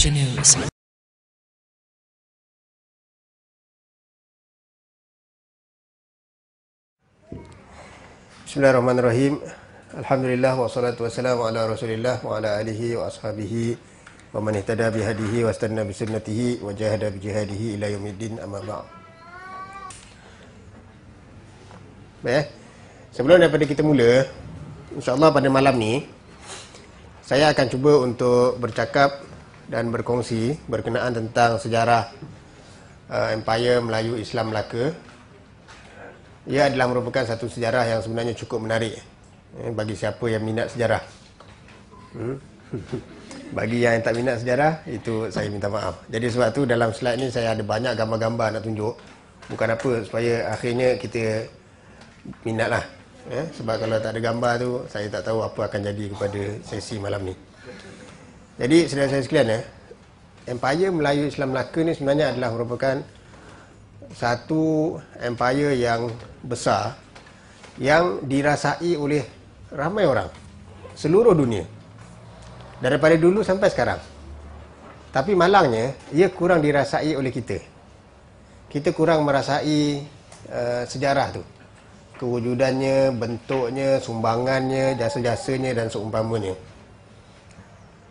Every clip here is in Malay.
Asia News. Bismillahirrahmanirrahim. Alhamdulillah wassalatu wassalamu ala Rasulillah wa ala alihi wa ashabihi wa man ihtada bi hadihi wa istanna bi sunnatihi wa jahada bi jihadihi ila yaumiddin amma ba'd. Baik. Eh? Sebelum daripada kita mula, insya-Allah pada malam ni saya akan cuba untuk bercakap dan berkongsi berkenaan tentang sejarah uh, Empire Melayu Islam Melaka. Ia adalah merupakan satu sejarah yang sebenarnya cukup menarik eh, bagi siapa yang minat sejarah. Hmm? bagi yang tak minat sejarah, itu saya minta maaf. Jadi sebab tu dalam slide ni saya ada banyak gambar-gambar nak tunjuk. Bukan apa, supaya akhirnya kita minatlah. Eh, sebab kalau tak ada gambar tu, saya tak tahu apa akan jadi kepada sesi malam ni. Jadi saudara saya sekalian eh, Empire Melayu Islam Melaka ni sebenarnya adalah merupakan satu empire yang besar yang dirasai oleh ramai orang seluruh dunia daripada dulu sampai sekarang. Tapi malangnya ia kurang dirasai oleh kita. Kita kurang merasai uh, sejarah tu. Kewujudannya, bentuknya, sumbangannya, jasa-jasanya dan seumpamanya.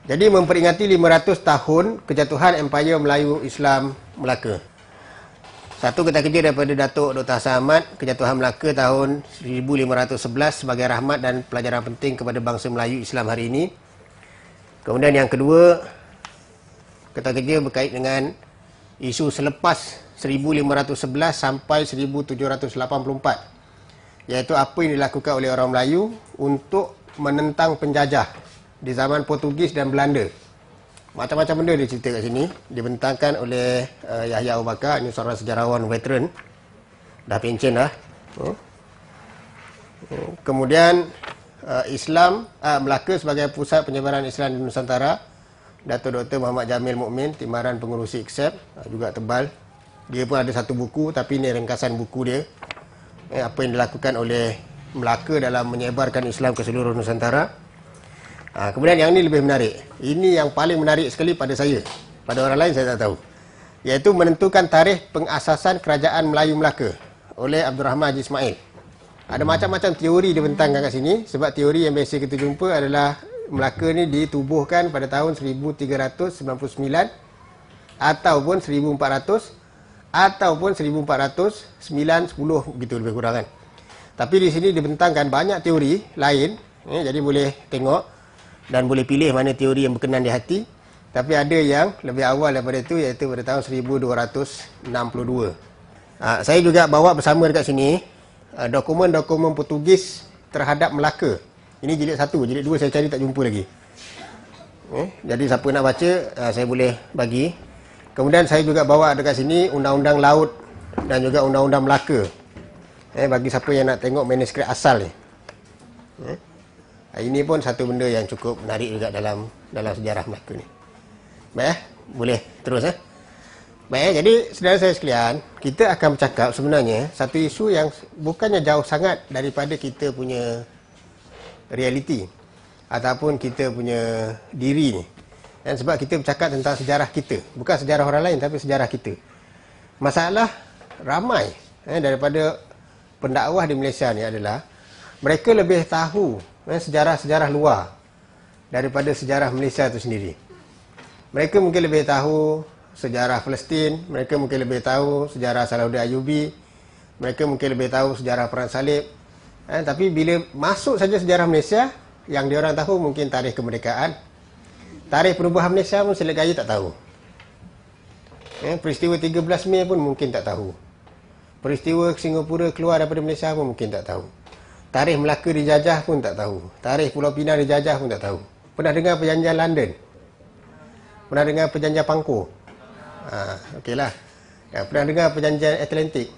Jadi memperingati 500 tahun kejatuhan Empayar Melayu Islam Melaka. Satu kita kerja daripada Datuk Dr. Samad, kejatuhan Melaka tahun 1511 sebagai rahmat dan pelajaran penting kepada bangsa Melayu Islam hari ini. Kemudian yang kedua, kita kerja berkait dengan isu selepas 1511 sampai 1784 iaitu apa yang dilakukan oleh orang Melayu untuk menentang penjajah di zaman Portugis dan Belanda. Macam-macam benda dia cerita kat sini, dibentangkan oleh uh, Yahya Abu Bakar, ini seorang sejarawan veteran. Dah pencen lah. Oh. Kemudian uh, Islam uh, Melaka sebagai pusat penyebaran Islam di Nusantara. Dato' Dr. Muhammad Jamil Mukmin Timaran Pengurusi Eksep uh, juga tebal. Dia pun ada satu buku tapi ini ringkasan buku dia. Eh, apa yang dilakukan oleh Melaka dalam menyebarkan Islam ke seluruh Nusantara. Ha, kemudian yang ini lebih menarik. Ini yang paling menarik sekali pada saya. Pada orang lain saya tak tahu. Iaitu menentukan tarikh pengasasan kerajaan Melayu Melaka oleh Abdul Rahman Haji Ismail. Ada macam-macam teori dia bentangkan kat sini. Sebab teori yang biasa kita jumpa adalah Melaka ni ditubuhkan pada tahun 1399 ataupun 1400 ataupun 1410 gitu lebih kurang kan. Tapi di sini dibentangkan banyak teori lain. Eh, jadi boleh tengok dan boleh pilih mana teori yang berkenan di hati tapi ada yang lebih awal daripada itu iaitu pada tahun 1262 ah, saya juga bawa bersama dekat sini ah, dokumen-dokumen Portugis terhadap Melaka ini jilid satu, jilid dua saya cari tak jumpa lagi eh, jadi siapa nak baca ah, saya boleh bagi kemudian saya juga bawa dekat sini undang-undang laut dan juga undang-undang Melaka eh, bagi siapa yang nak tengok manuskrip asal ni eh. Ah, ini pun satu benda yang cukup menarik juga dalam dalam sejarah Melaka ni. Baik, eh? boleh terus eh. Baik, eh? jadi saudara saya sekalian, kita akan bercakap sebenarnya satu isu yang bukannya jauh sangat daripada kita punya realiti ataupun kita punya diri ni. Dan sebab kita bercakap tentang sejarah kita, bukan sejarah orang lain tapi sejarah kita. Masalah ramai eh, daripada pendakwah di Malaysia ni adalah mereka lebih tahu sejarah-sejarah luar daripada sejarah Malaysia itu sendiri. Mereka mungkin lebih tahu sejarah Palestin, mereka mungkin lebih tahu sejarah Salahuddin Ayubi, mereka mungkin lebih tahu sejarah Perang Salib. Eh, tapi bila masuk saja sejarah Malaysia, yang diorang tahu mungkin tarikh kemerdekaan. Tarikh perubahan Malaysia pun sila gaya tak tahu. Eh, peristiwa 13 Mei pun mungkin tak tahu. Peristiwa Singapura keluar daripada Malaysia pun mungkin tak tahu. Tarikh Melaka dijajah pun tak tahu. Tarikh Pulau Pinang dijajah pun tak tahu. Pernah dengar perjanjian London? Pernah dengar perjanjian Pangko? Ha, okeylah. Ya, pernah dengar perjanjian Atlantik?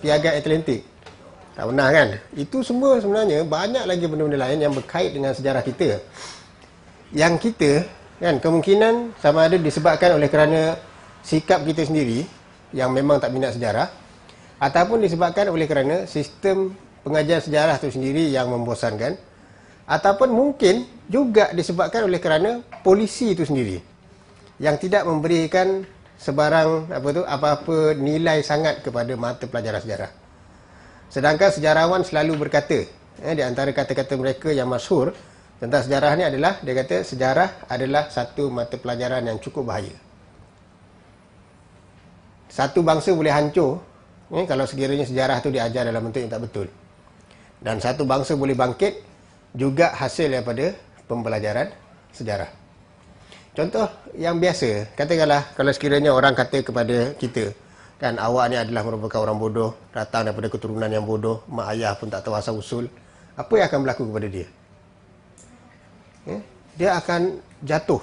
Piagat Atlantik? Tak pernah kan? Itu semua sebenarnya banyak lagi benda-benda lain yang berkait dengan sejarah kita. Yang kita, kan, kemungkinan sama ada disebabkan oleh kerana sikap kita sendiri yang memang tak minat sejarah ataupun disebabkan oleh kerana sistem pengajian sejarah itu sendiri yang membosankan ataupun mungkin juga disebabkan oleh kerana polisi itu sendiri yang tidak memberikan sebarang apa tu apa-apa nilai sangat kepada mata pelajaran sejarah. Sedangkan sejarawan selalu berkata, eh, di antara kata-kata mereka yang masyhur tentang sejarah ini adalah dia kata sejarah adalah satu mata pelajaran yang cukup bahaya. Satu bangsa boleh hancur eh, kalau sekiranya sejarah tu diajar dalam bentuk yang tak betul dan satu bangsa boleh bangkit juga hasil daripada pembelajaran sejarah. Contoh yang biasa, katakanlah kalau sekiranya orang kata kepada kita, kan awak ni adalah merupakan orang bodoh, datang daripada keturunan yang bodoh, mak ayah pun tak tahu asal usul, apa yang akan berlaku kepada dia? Eh, dia akan jatuh,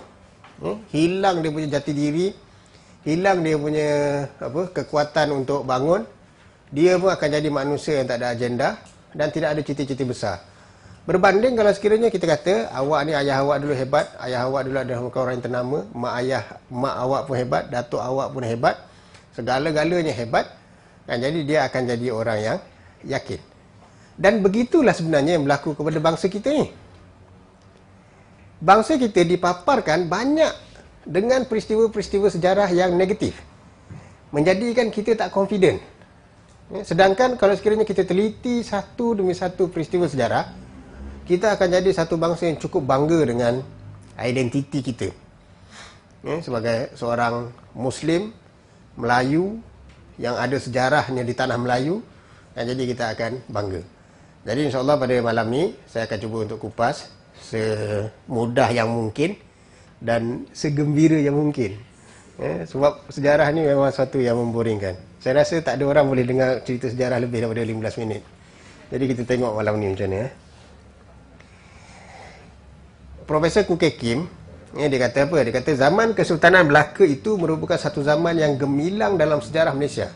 eh, hilang dia punya jati diri, hilang dia punya apa kekuatan untuk bangun, dia pun akan jadi manusia yang tak ada agenda, dan tidak ada cita-cita besar. Berbanding kalau sekiranya kita kata awak ni ayah awak dulu hebat, ayah awak dulu adalah muka orang yang ternama, mak ayah, mak awak pun hebat, datuk awak pun hebat, segala-galanya hebat, dan jadi dia akan jadi orang yang yakin. Dan begitulah sebenarnya yang berlaku kepada bangsa kita ni. Bangsa kita dipaparkan banyak dengan peristiwa-peristiwa sejarah yang negatif. Menjadikan kita tak confident. Ya, sedangkan kalau sekiranya kita teliti satu demi satu peristiwa sejarah, kita akan jadi satu bangsa yang cukup bangga dengan identiti kita. Ya, sebagai seorang Muslim, Melayu, yang ada sejarahnya di tanah Melayu, dan jadi kita akan bangga. Jadi insyaAllah pada malam ni, saya akan cuba untuk kupas semudah yang mungkin dan segembira yang mungkin. Ya, sebab sejarah ni memang satu yang memboringkan. Saya rasa tak ada orang boleh dengar cerita sejarah lebih daripada 15 minit. Jadi kita tengok malam ni macam ni. Eh. Profesor Kuke Kim, eh, dia kata apa? Dia kata zaman Kesultanan Melaka itu merupakan satu zaman yang gemilang dalam sejarah Malaysia.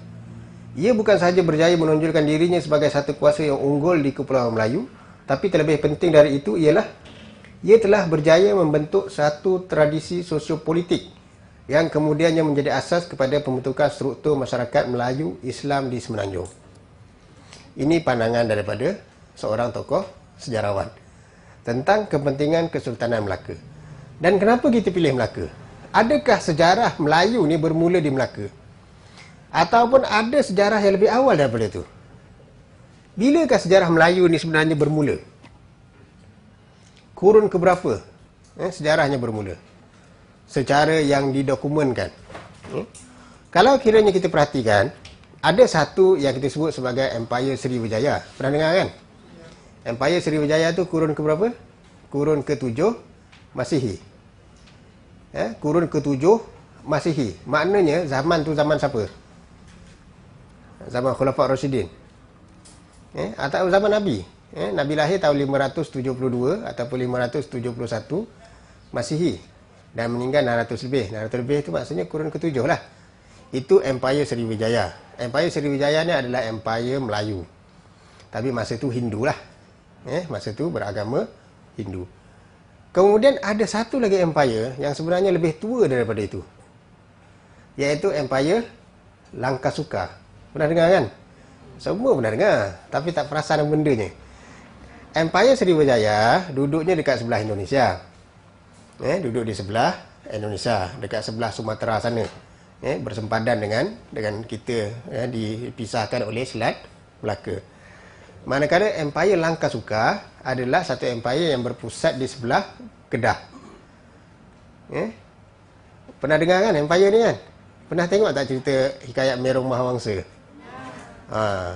Ia bukan sahaja berjaya menonjolkan dirinya sebagai satu kuasa yang unggul di Kepulauan Melayu, tapi terlebih penting dari itu ialah ia telah berjaya membentuk satu tradisi sosiopolitik politik yang kemudiannya menjadi asas kepada pembentukan struktur masyarakat Melayu Islam di Semenanjung. Ini pandangan daripada seorang tokoh sejarawan tentang kepentingan Kesultanan Melaka. Dan kenapa kita pilih Melaka? Adakah sejarah Melayu ni bermula di Melaka? Ataupun ada sejarah yang lebih awal daripada itu? Bilakah sejarah Melayu ni sebenarnya bermula? Kurun keberapa eh, sejarahnya bermula? secara yang didokumentkan. Hmm? Kalau kiranya kita perhatikan, ada satu yang kita sebut sebagai Empire Sri Wijaya. Pernah dengar kan? Empire Sri Wijaya tu kurun ke berapa? Kurun ke-7 Masihi. Eh, kurun ke-7 Masihi. Maknanya zaman tu zaman siapa? Zaman Khulafat Rashidin. Eh, atau zaman Nabi. Eh, Nabi lahir tahun 572 ataupun 571 Masihi dan meninggal 600 lebih. 600 lebih itu maksudnya kurun ketujuh lah. Itu Empire Sriwijaya. Empire Sriwijaya ni adalah Empire Melayu. Tapi masa itu Hindu lah. Eh, masa itu beragama Hindu. Kemudian ada satu lagi empire yang sebenarnya lebih tua daripada itu. Iaitu empire Langkasuka. Pernah dengar kan? Semua pernah dengar. Tapi tak perasan benda ni. Empire Sriwijaya duduknya dekat sebelah Indonesia eh, duduk di sebelah Indonesia dekat sebelah Sumatera sana eh, bersempadan dengan dengan kita eh, dipisahkan oleh Selat Melaka manakala Empire Langkah Suka adalah satu empire yang berpusat di sebelah Kedah eh? pernah dengar kan empire ni kan pernah tengok tak cerita Hikayat Merong Mahawangsa ha,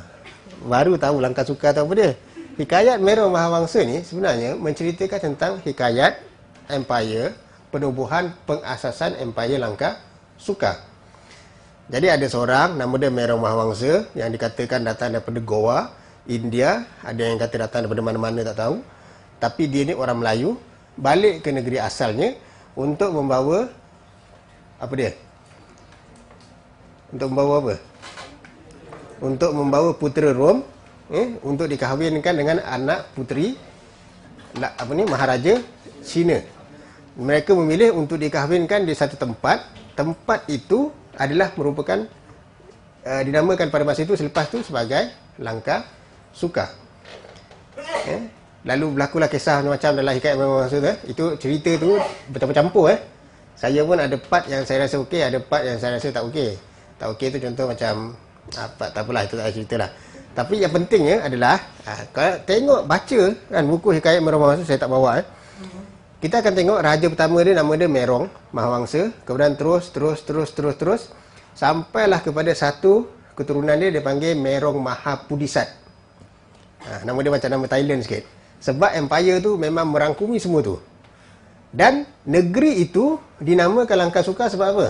baru tahu Langkah Suka tu apa dia Hikayat Merong Mahawangsa ni sebenarnya menceritakan tentang hikayat empire, penubuhan pengasasan empire Langkah Suka. Jadi ada seorang nama dia Merong Mahawangsa yang dikatakan datang daripada Goa, India. Ada yang kata datang daripada mana-mana tak tahu. Tapi dia ni orang Melayu balik ke negeri asalnya untuk membawa apa dia? Untuk membawa apa? Untuk membawa putera Rom eh, untuk dikahwinkan dengan anak puteri apa ni Maharaja Cina mereka memilih untuk dikahwinkan di satu tempat tempat itu adalah merupakan uh, dinamakan pada masa itu selepas itu sebagai langkah suka eh? lalu berlakulah kisah macam dalam hikayat maksud eh? itu cerita tu bercampur-campur eh saya pun ada part yang saya rasa okey ada part yang saya rasa tak okey tak okey tu contoh macam apa ah, tak apalah itu tak ada cerita lah tapi yang pentingnya adalah ha, kalau tengok baca kan buku hikayat maksud saya tak bawa eh kita akan tengok raja pertama dia nama dia Merong Mahawangsa kemudian terus terus terus terus terus sampailah kepada satu keturunan dia dia panggil Merong Mahapudisat ha, nama dia macam nama Thailand sikit sebab empire tu memang merangkumi semua tu dan negeri itu dinamakan Langkah Suka sebab apa?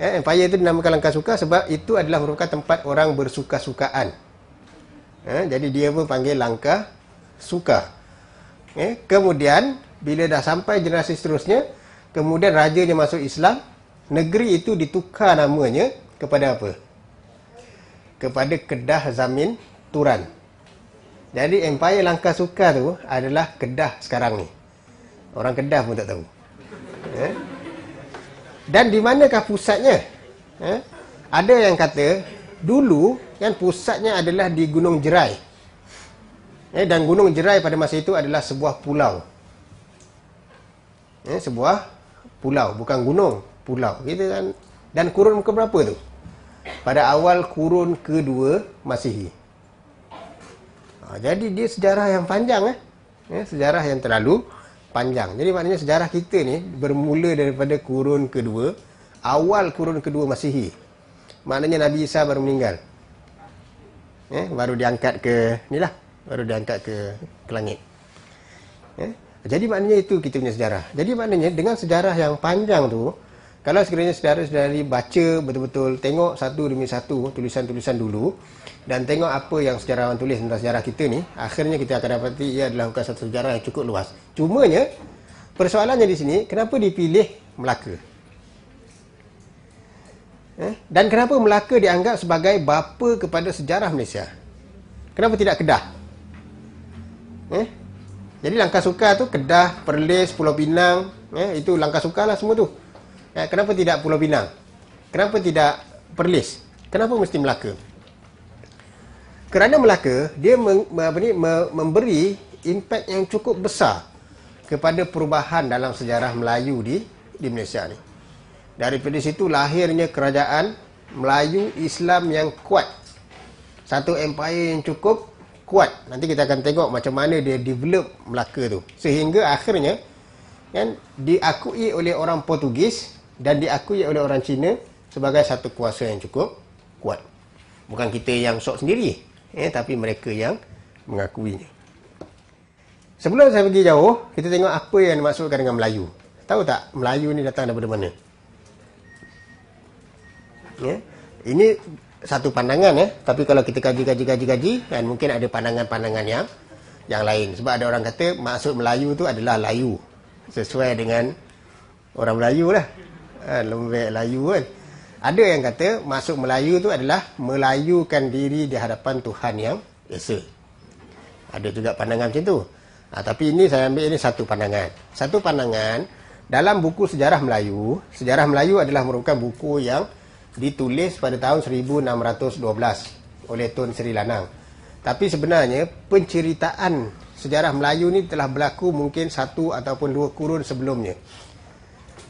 Eh, empire itu dinamakan Langkah Suka sebab itu adalah merupakan tempat orang bersuka-sukaan. Eh, jadi dia pun panggil Langkah Suka. Suka. Eh, kemudian bila dah sampai generasi seterusnya, kemudian rajanya masuk Islam, negeri itu ditukar namanya kepada apa? Kepada Kedah Zamin Turan. Jadi Empire langkah suka tu adalah Kedah sekarang ni. Orang Kedah pun tak tahu. Eh? Dan di manakah pusatnya? Eh? Ada yang kata dulu yang pusatnya adalah di Gunung Jerai. Eh, dan Gunung Jerai pada masa itu adalah sebuah pulau. Eh, sebuah pulau, bukan gunung, pulau. Gitu kan? Dan kurun ke berapa tu? Pada awal kurun kedua Masihi. Ha, jadi dia sejarah yang panjang eh. eh. sejarah yang terlalu panjang. Jadi maknanya sejarah kita ni bermula daripada kurun kedua, awal kurun kedua Masihi. Maknanya Nabi Isa baru meninggal. Eh, baru diangkat ke ni lah baru dia angkat ke ke langit. Ya? Jadi maknanya itu kita punya sejarah. Jadi maknanya dengan sejarah yang panjang tu, kalau sekiranya sejarah saudari dibaca betul-betul tengok satu demi satu tulisan-tulisan dulu dan tengok apa yang sejarawan tulis tentang sejarah kita ni, akhirnya kita akan dapati ia adalah bukan satu sejarah yang cukup luas. Cumanya, persoalannya di sini, kenapa dipilih Melaka? Eh? Dan kenapa Melaka dianggap sebagai bapa kepada sejarah Malaysia? Kenapa tidak Kedah? Eh? Jadi langkah sukar tu Kedah, Perlis, Pulau Pinang, eh? itu langkah sukar lah semua tu. Eh, kenapa tidak Pulau Pinang? Kenapa tidak Perlis? Kenapa mesti Melaka? Kerana Melaka, dia meng, apa ni, memberi impact yang cukup besar kepada perubahan dalam sejarah Melayu di di Malaysia ni. Daripada situ lahirnya kerajaan Melayu Islam yang kuat. Satu empire yang cukup kuat. Nanti kita akan tengok macam mana dia develop Melaka tu. Sehingga akhirnya kan diakui oleh orang Portugis dan diakui oleh orang Cina sebagai satu kuasa yang cukup kuat. Bukan kita yang sok sendiri, eh tapi mereka yang mengakuinya. Sebelum saya pergi jauh, kita tengok apa yang dimaksudkan dengan Melayu. Tahu tak Melayu ni datang daripada mana? Ya. Yeah? Ini satu pandangan ya. Tapi kalau kita kaji kaji kaji kaji kan mungkin ada pandangan-pandangan yang yang lain. Sebab ada orang kata maksud Melayu tu adalah layu. Sesuai dengan orang Melayu lah. Kan, lembek layu kan. Ada yang kata maksud Melayu tu adalah melayukan diri di hadapan Tuhan yang Esa. Ada juga pandangan macam tu. Ha, tapi ini saya ambil ini satu pandangan. Satu pandangan dalam buku sejarah Melayu, sejarah Melayu adalah merupakan buku yang ditulis pada tahun 1612 oleh Tun Sri Lanang. Tapi sebenarnya penceritaan sejarah Melayu ni telah berlaku mungkin satu ataupun dua kurun sebelumnya.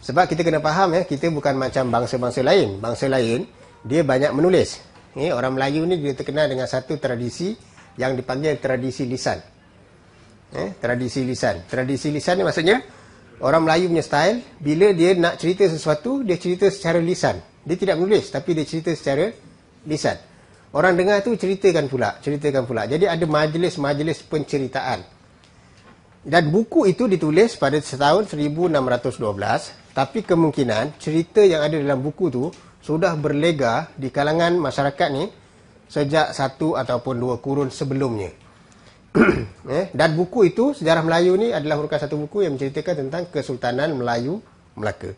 Sebab kita kena faham ya, kita bukan macam bangsa-bangsa lain. Bangsa lain dia banyak menulis. Eh, orang Melayu ni dia terkenal dengan satu tradisi yang dipanggil tradisi lisan. Eh, tradisi lisan. Tradisi lisan ni maksudnya orang Melayu punya style bila dia nak cerita sesuatu dia cerita secara lisan dia tidak menulis tapi dia cerita secara lisan. Orang dengar tu ceritakan pula, ceritakan pula. Jadi ada majlis-majlis penceritaan. Dan buku itu ditulis pada setahun 1612, tapi kemungkinan cerita yang ada dalam buku tu sudah berlega di kalangan masyarakat ni sejak satu ataupun dua kurun sebelumnya. eh? Dan buku itu, Sejarah Melayu ni adalah merupakan satu buku yang menceritakan tentang Kesultanan Melayu Melaka.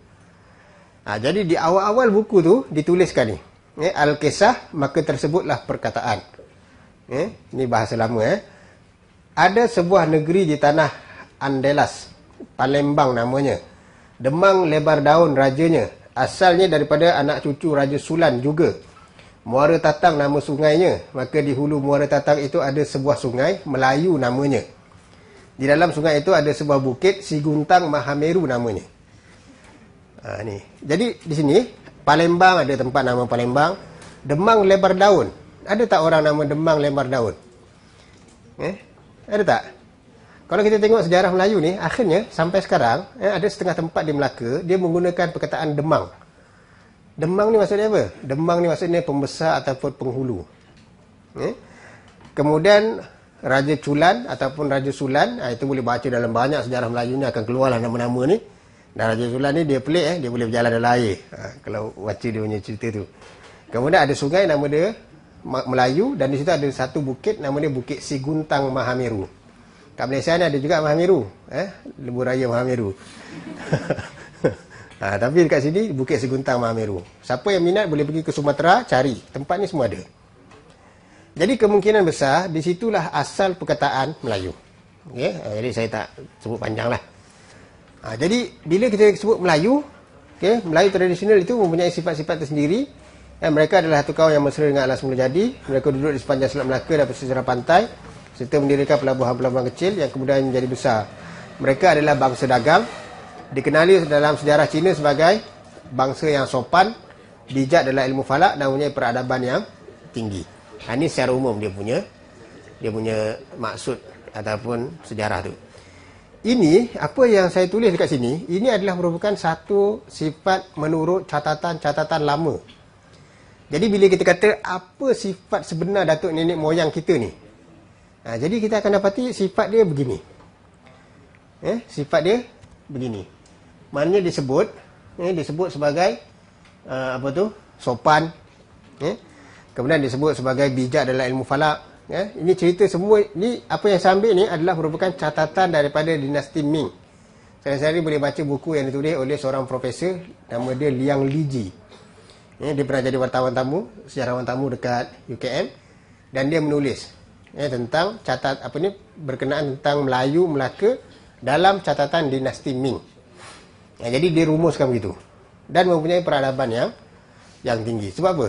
Ha, jadi di awal-awal buku tu dituliskan ni. Eh, Al-Kisah maka tersebutlah perkataan. Eh, ini bahasa lama eh. Ada sebuah negeri di tanah Andelas. Palembang namanya. Demang lebar daun rajanya. Asalnya daripada anak cucu Raja Sulan juga. Muara Tatang nama sungainya. Maka di hulu Muara Tatang itu ada sebuah sungai. Melayu namanya. Di dalam sungai itu ada sebuah bukit. Si Guntang Mahameru namanya. Ha, ni. Jadi di sini Palembang ada tempat nama Palembang. Demang lebar daun. Ada tak orang nama Demang lebar daun? Eh? Ada tak? Kalau kita tengok sejarah Melayu ni, akhirnya sampai sekarang eh, ada setengah tempat di Melaka dia menggunakan perkataan Demang. Demang ni maksudnya apa? Demang ni maksudnya pembesar ataupun penghulu. Eh? Kemudian Raja Culan ataupun Raja Sulan, ah, itu boleh baca dalam banyak sejarah Melayu ni akan keluarlah nama-nama ni. Dan Raja Zulan ni dia pelik eh, dia boleh berjalan dalam air. Ha, kalau baca dia punya cerita tu. Kemudian ada sungai nama dia Melayu dan di situ ada satu bukit nama dia Bukit Siguntang Mahameru. Kat Malaysia ni ada juga Mahameru. Eh? Lebuh Raya Mahameru. ha, tapi dekat sini Bukit Siguntang Mahameru. Siapa yang minat boleh pergi ke Sumatera cari. Tempat ni semua ada. Jadi kemungkinan besar di situlah asal perkataan Melayu. Okay? Eh, jadi saya tak sebut panjang lah. Ha, jadi bila kita sebut Melayu, okey, Melayu tradisional itu mempunyai sifat-sifat tersendiri. Eh, mereka adalah satu kaum yang mesra dengan alam semula jadi. Mereka duduk di sepanjang Selat Melaka dan pesisir pantai serta mendirikan pelabuhan-pelabuhan kecil yang kemudian menjadi besar. Mereka adalah bangsa dagang dikenali dalam sejarah Cina sebagai bangsa yang sopan, bijak dalam ilmu falak dan mempunyai peradaban yang tinggi. Ha, ini secara umum dia punya dia punya maksud ataupun sejarah tu ini apa yang saya tulis dekat sini ini adalah merupakan satu sifat menurut catatan-catatan lama jadi bila kita kata apa sifat sebenar datuk nenek moyang kita ni ha, jadi kita akan dapati sifat dia begini eh sifat dia begini maknanya disebut eh disebut sebagai uh, apa tu sopan eh kemudian disebut sebagai bijak dalam ilmu falak Ya, ini cerita semua ni apa yang saya ambil ni adalah merupakan catatan daripada dinasti Ming. Saya sendiri boleh baca buku yang ditulis oleh seorang profesor nama dia Liang Liji. Ya, dia pernah jadi wartawan tamu, sejarawan tamu dekat UKM dan dia menulis ya, tentang catat apa ni berkenaan tentang Melayu Melaka dalam catatan dinasti Ming. Ya, jadi dia rumuskan begitu dan mempunyai peradaban yang yang tinggi. Sebab apa?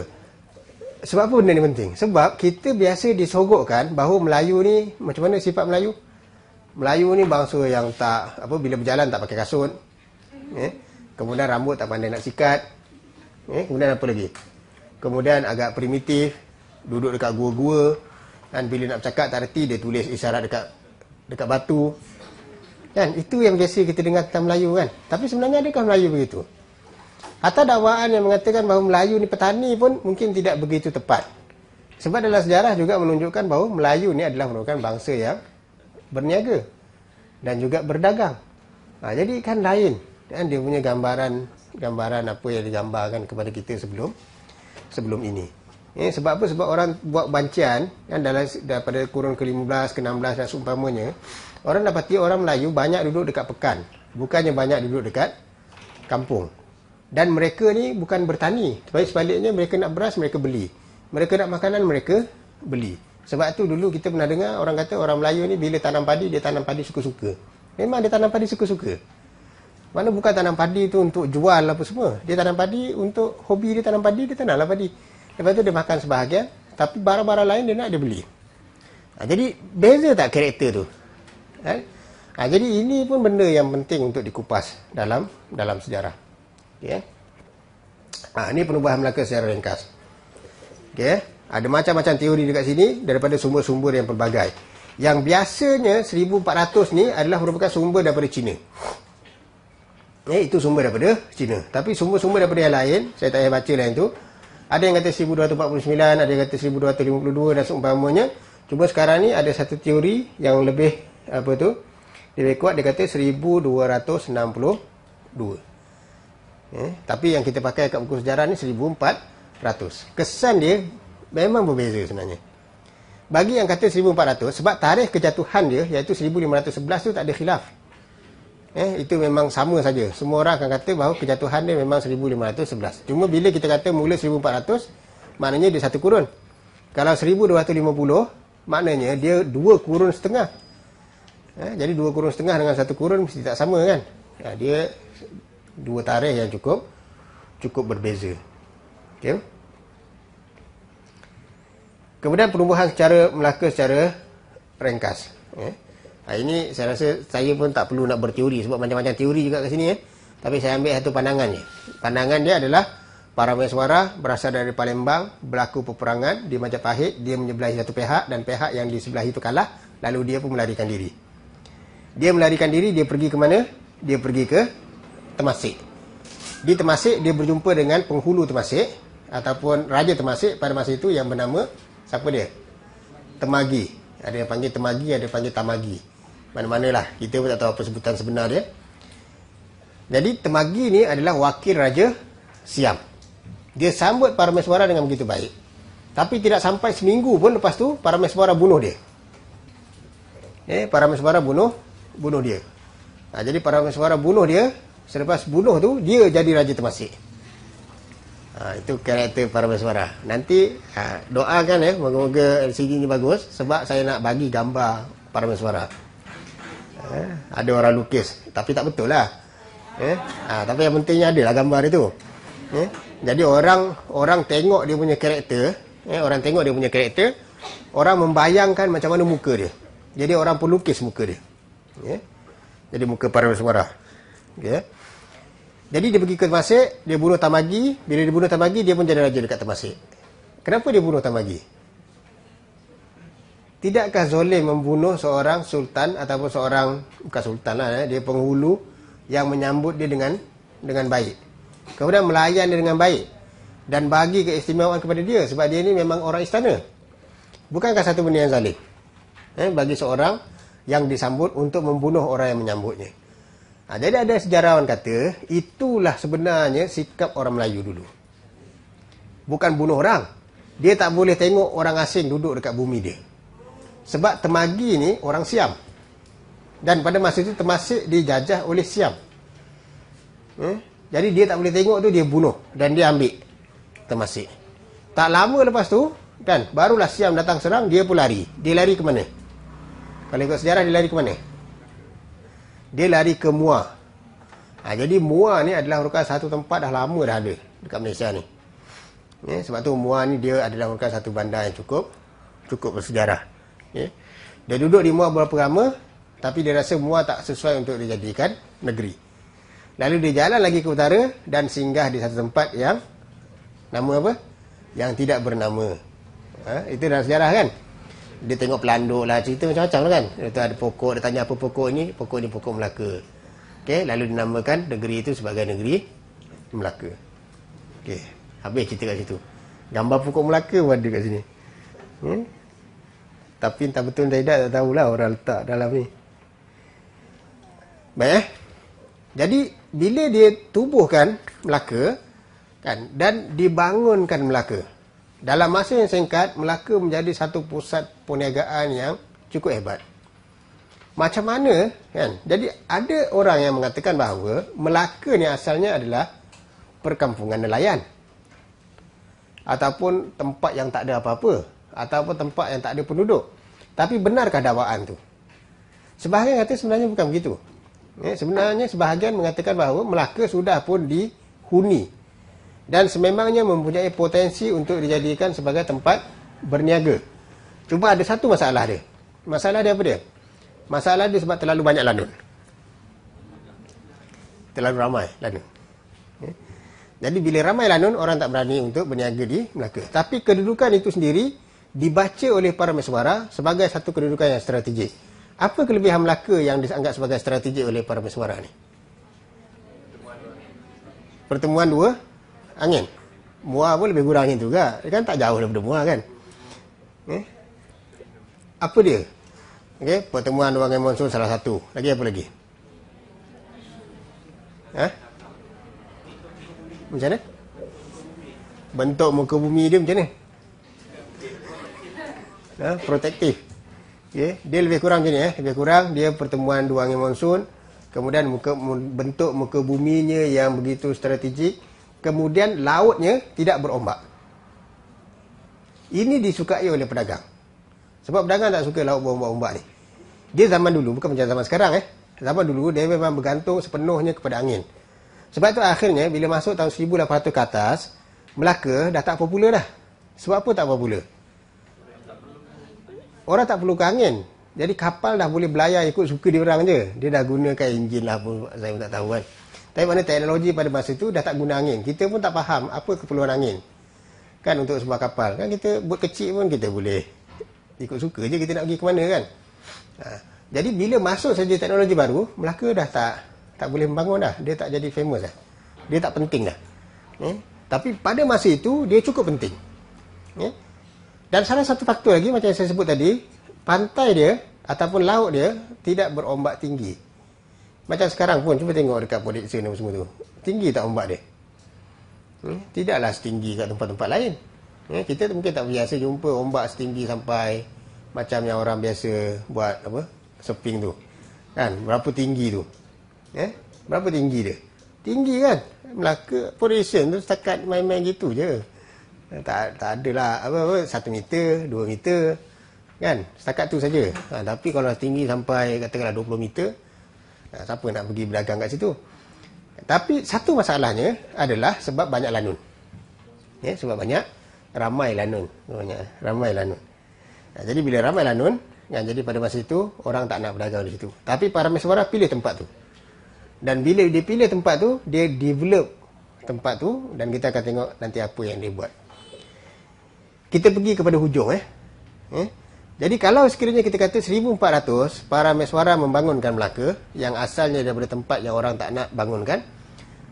Sebab apa benda ni penting? Sebab kita biasa disogokkan bahawa Melayu ni macam mana sifat Melayu? Melayu ni bangsa yang tak apa bila berjalan tak pakai kasut. Eh? Kemudian rambut tak pandai nak sikat. Eh? Kemudian apa lagi? Kemudian agak primitif, duduk dekat gua-gua dan bila nak bercakap tak reti dia tulis isyarat dekat dekat batu. Kan? Itu yang biasa kita dengar tentang Melayu kan. Tapi sebenarnya adakah Melayu begitu? Atau dakwaan yang mengatakan bahawa Melayu ni petani pun mungkin tidak begitu tepat. Sebab dalam sejarah juga menunjukkan bahawa Melayu ni adalah merupakan bangsa yang berniaga dan juga berdagang. Ha, jadi kan lain. Dan dia punya gambaran gambaran apa yang digambarkan kepada kita sebelum sebelum ini. Eh, sebab apa? Sebab orang buat bancian kan, dalam daripada kurun ke-15, ke-16 dan seumpamanya. Orang dapati orang Melayu banyak duduk dekat pekan. Bukannya banyak duduk dekat kampung dan mereka ni bukan bertani sebab sebaliknya mereka nak beras mereka beli mereka nak makanan mereka beli sebab tu dulu kita pernah dengar orang kata orang Melayu ni bila tanam padi dia tanam padi suka-suka memang dia tanam padi suka-suka mana bukan tanam padi tu untuk jual apa semua dia tanam padi untuk hobi dia tanam padi dia tanam lah padi lepas tu dia makan sebahagian tapi barang-barang lain dia nak dia beli ha, jadi beza tak karakter tu ha? Ha, jadi ini pun benda yang penting untuk dikupas dalam dalam sejarah Okey. Ha, ini perubahan Melaka secara ringkas. Okey. Ada macam-macam teori dekat sini daripada sumber-sumber yang pelbagai. Yang biasanya 1400 ni adalah merupakan sumber daripada Cina. Eh, itu sumber daripada Cina. Tapi sumber-sumber daripada yang lain, saya tak payah baca lain tu. Ada yang kata 1249, ada yang kata 1252 dan seumpamanya. Cuma sekarang ni ada satu teori yang lebih apa tu? Lebih kuat dia kata 1262. Eh, tapi yang kita pakai kat buku sejarah ni 1400. Kesan dia memang berbeza sebenarnya. Bagi yang kata 1400 sebab tarikh kejatuhan dia iaitu 1511 tu tak ada khilaf. Eh, itu memang sama saja. Semua orang akan kata bahawa kejatuhan dia memang 1511. Cuma bila kita kata mula 1400, maknanya dia satu kurun. Kalau 1250, maknanya dia dua kurun setengah. Eh, jadi dua kurun setengah dengan satu kurun mesti tak sama kan? Ya, dia dua tarikh yang cukup cukup berbeza. Okey. Kemudian penubuhan secara Melaka secara ringkas. Okay. ini saya rasa saya pun tak perlu nak berteori sebab macam-macam teori juga kat sini ya. Tapi saya ambil satu pandangan je. Pandangan dia adalah para Meswara berasal dari Palembang, berlaku peperangan di Majapahit, dia menyebelahi satu pihak dan pihak yang di sebelah itu kalah, lalu dia pun melarikan diri. Dia melarikan diri, dia pergi ke mana? Dia pergi ke Temasek. Di Temasek dia berjumpa dengan penghulu Temasek ataupun raja Temasek pada masa itu yang bernama siapa dia? Temagi. Ada yang panggil Temagi, ada yang panggil Tamagi. Mana-manalah, kita pun tak tahu apa sebutan sebenar dia. Jadi Temagi ni adalah wakil raja Siam. Dia sambut Parameswara dengan begitu baik. Tapi tidak sampai seminggu pun lepas tu Parameswara bunuh dia. Eh, Parameswara bunuh bunuh dia. Nah, ha, jadi Parameswara bunuh dia selepas bunuh tu dia jadi raja termasik ha, itu karakter Parameswara nanti ha, doakan ya eh, moga-moga LCD ni bagus sebab saya nak bagi gambar Parameswara ha, ada orang lukis tapi tak betul lah eh? ha, tapi yang pentingnya ada gambar dia tu eh? Ha, jadi orang orang tengok dia punya karakter eh, orang tengok dia punya karakter orang membayangkan macam mana muka dia jadi orang pun lukis muka dia eh? jadi muka Parameswara Okay. Ya. Jadi dia pergi ke Temasek, dia bunuh Tamagi. Bila dia bunuh Tamagi, dia pun jadi raja dekat Temasek. Kenapa dia bunuh Tamagi? Tidakkah Zolim membunuh seorang sultan ataupun seorang, bukan sultan lah, eh, dia penghulu yang menyambut dia dengan dengan baik. Kemudian melayan dia dengan baik. Dan bagi keistimewaan kepada dia sebab dia ni memang orang istana. Bukankah satu benda yang zalim? Eh, bagi seorang yang disambut untuk membunuh orang yang menyambutnya. Ha, jadi ada sejarawan kata, itulah sebenarnya sikap orang Melayu dulu. Bukan bunuh orang. Dia tak boleh tengok orang asing duduk dekat bumi dia. Sebab temagi ni orang Siam. Dan pada masa itu termasuk dijajah oleh Siam. Hmm? Jadi dia tak boleh tengok tu dia bunuh dan dia ambil termasuk. Tak lama lepas tu kan barulah Siam datang serang dia pun lari. Dia lari ke mana? Kalau ikut sejarah dia lari ke mana? dia lari ke Mua. Ha, jadi Mua ni adalah merupakan satu tempat dah lama dah ada dekat Malaysia ni. Ya, sebab tu Mua ni dia adalah merupakan satu bandar yang cukup cukup bersejarah. Ya. Dia duduk di Mua berapa lama tapi dia rasa Mua tak sesuai untuk dijadikan negeri. Lalu dia jalan lagi ke utara dan singgah di satu tempat yang nama apa? Yang tidak bernama. Ha, itu dalam sejarah kan? dia tengok pelanduk lah cerita macam-macam lah kan dia ada pokok dia tanya apa pokok ni pokok ni pokok Melaka okay, lalu dinamakan negeri itu sebagai negeri Melaka okay, habis cerita kat situ gambar pokok Melaka pun ada kat sini hmm? tapi tak betul entah tidak tak tahulah orang letak dalam ni baik eh? jadi bila dia tubuhkan Melaka kan dan dibangunkan Melaka dalam masa yang singkat Melaka menjadi satu pusat perniagaan yang cukup hebat. Macam mana kan? Jadi ada orang yang mengatakan bahawa Melaka ni asalnya adalah perkampungan nelayan. Ataupun tempat yang tak ada apa-apa ataupun tempat yang tak ada penduduk. Tapi benarkah dakwaan tu? Sebahagian kata sebenarnya bukan begitu. Ya, sebenarnya sebahagian mengatakan bahawa Melaka sudah pun dihuni dan sememangnya mempunyai potensi untuk dijadikan sebagai tempat berniaga. Cuma ada satu masalah dia. Masalah dia apa dia? Masalah dia sebab terlalu banyak lanun. Terlalu ramai lanun. Ya. Jadi bila ramai lanun, orang tak berani untuk berniaga di Melaka. Tapi kedudukan itu sendiri dibaca oleh para mesuara sebagai satu kedudukan yang strategik. Apa kelebihan Melaka yang dianggap sebagai strategik oleh para mesuara ni? Pertemuan dua angin. Muar pun lebih kurang angin juga. Dia kan tak jauh daripada muar kan. Eh? Apa dia? Okey, pertemuan dua angin monsun salah satu. Lagi apa lagi? Ha? Macam mana? Bentuk muka bumi dia macam mana? Ha? Protektif. Okay. Dia lebih kurang macam ni. Eh? Lebih kurang dia pertemuan dua angin monsun. Kemudian muka, bentuk muka buminya yang begitu strategik kemudian lautnya tidak berombak. Ini disukai oleh pedagang. Sebab pedagang tak suka laut berombak-ombak ni. Dia zaman dulu, bukan macam zaman sekarang eh. Zaman dulu, dia memang bergantung sepenuhnya kepada angin. Sebab tu akhirnya, bila masuk tahun 1800 ke atas, Melaka dah tak popular dah. Sebab apa tak popular? Orang tak perlu angin. Jadi kapal dah boleh belayar ikut suka dia orang je. Dia dah gunakan enjin lah pun, saya pun tak tahu kan. Eh. Tapi mana teknologi pada masa itu dah tak guna angin. Kita pun tak faham apa keperluan angin. Kan untuk sebuah kapal. Kan kita buat kecil pun kita boleh. Ikut suka je kita nak pergi ke mana kan. Ha. Jadi bila masuk saja teknologi baru, Melaka dah tak tak boleh membangun dah. Dia tak jadi famous dah. Dia tak penting dah. Eh? Tapi pada masa itu, dia cukup penting. Eh? Dan salah satu faktor lagi macam yang saya sebut tadi, pantai dia ataupun laut dia tidak berombak tinggi. Macam sekarang pun cuba tengok dekat politik ni semua tu. Tinggi tak ombak dia? Hmm? Tidaklah setinggi kat tempat-tempat lain. Hmm? kita mungkin tak biasa jumpa ombak setinggi sampai macam yang orang biasa buat apa? seping tu. Kan? Berapa tinggi tu? Eh? Berapa tinggi dia? Tinggi kan? Melaka operation tu setakat main-main gitu je. Tak, tak adalah apa-apa, satu meter, dua meter. Kan? Setakat tu saja. Ha, tapi kalau tinggi sampai katakanlah 20 meter, Eh, siapa nak pergi berdagang kat situ tapi satu masalahnya adalah sebab banyak lanun ya sebab banyak ramai lanun banyak eh, ramai lanun ya, jadi bila ramai lanun yang jadi pada masa itu orang tak nak berdagang di situ tapi para mesbara pilih tempat tu dan bila dia pilih tempat tu dia develop tempat tu dan kita akan tengok nanti apa yang dia buat kita pergi kepada hujung eh, eh? Jadi kalau sekiranya kita kata 1400 para mesuara membangunkan Melaka yang asalnya daripada tempat yang orang tak nak bangunkan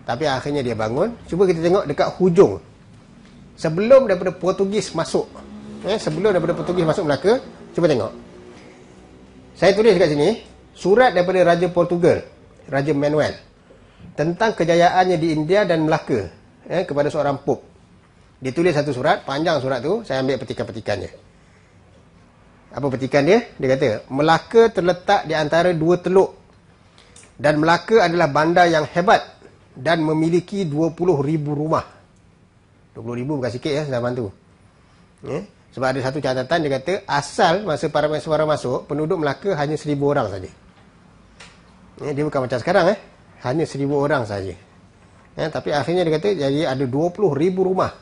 tapi akhirnya dia bangun. Cuba kita tengok dekat hujung. Sebelum daripada Portugis masuk. Eh, sebelum daripada Portugis masuk Melaka, cuba tengok. Saya tulis dekat sini surat daripada Raja Portugal, Raja Manuel tentang kejayaannya di India dan Melaka eh, kepada seorang pop. Dia tulis satu surat, panjang surat tu, saya ambil petikan-petikannya apa petikan dia? Dia kata, Melaka terletak di antara dua teluk dan Melaka adalah bandar yang hebat dan memiliki ribu rumah. ribu bukan sikit ya, zaman tu. Ya? Sebab ada satu catatan, dia kata, asal masa para suara masuk, penduduk Melaka hanya seribu orang saja. Ya? dia bukan macam sekarang, eh? hanya seribu orang saja. Ya? tapi akhirnya dia kata, jadi ada ribu rumah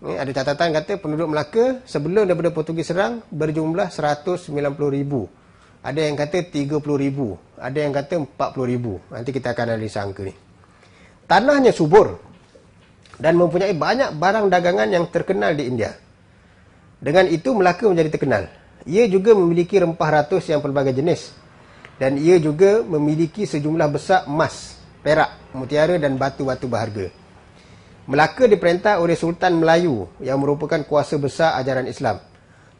Ni eh, ada catatan kata penduduk Melaka sebelum daripada Portugis serang berjumlah 190,000. Ada yang kata 30,000, ada yang kata 40,000. Nanti kita akan analisa angka ni. Tanahnya subur dan mempunyai banyak barang dagangan yang terkenal di India. Dengan itu Melaka menjadi terkenal. Ia juga memiliki rempah ratus yang pelbagai jenis dan ia juga memiliki sejumlah besar emas, perak, mutiara dan batu-batu berharga. -batu Melaka diperintah oleh Sultan Melayu yang merupakan kuasa besar ajaran Islam.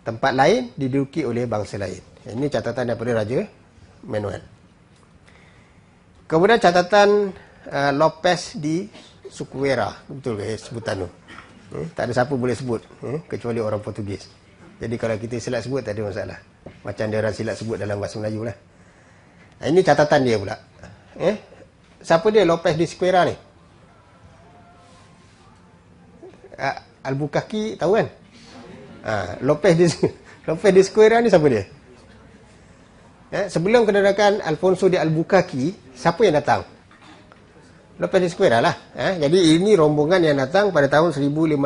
Tempat lain diduduki oleh bangsa lain. Ya, ini catatan daripada Raja Manuel. Kemudian catatan uh, Lopez di Sukuera. Betul ke eh, sebutan tu? Eh, tak ada siapa boleh sebut eh, kecuali orang Portugis. Jadi kalau kita silap sebut tak ada masalah. Macam dia orang silap sebut dalam bahasa Melayu lah. Ini catatan dia pula. Eh, siapa dia Lopez di Sukuera ni? Ah, Al-Bukaki tahu kan? Ha, Lopez di Lopez di Square ni siapa dia? Ya, sebelum kedatangan Alfonso di Al-Bukaki, siapa yang datang? Lopez di Square lah. Ya, jadi ini rombongan yang datang pada tahun 1509.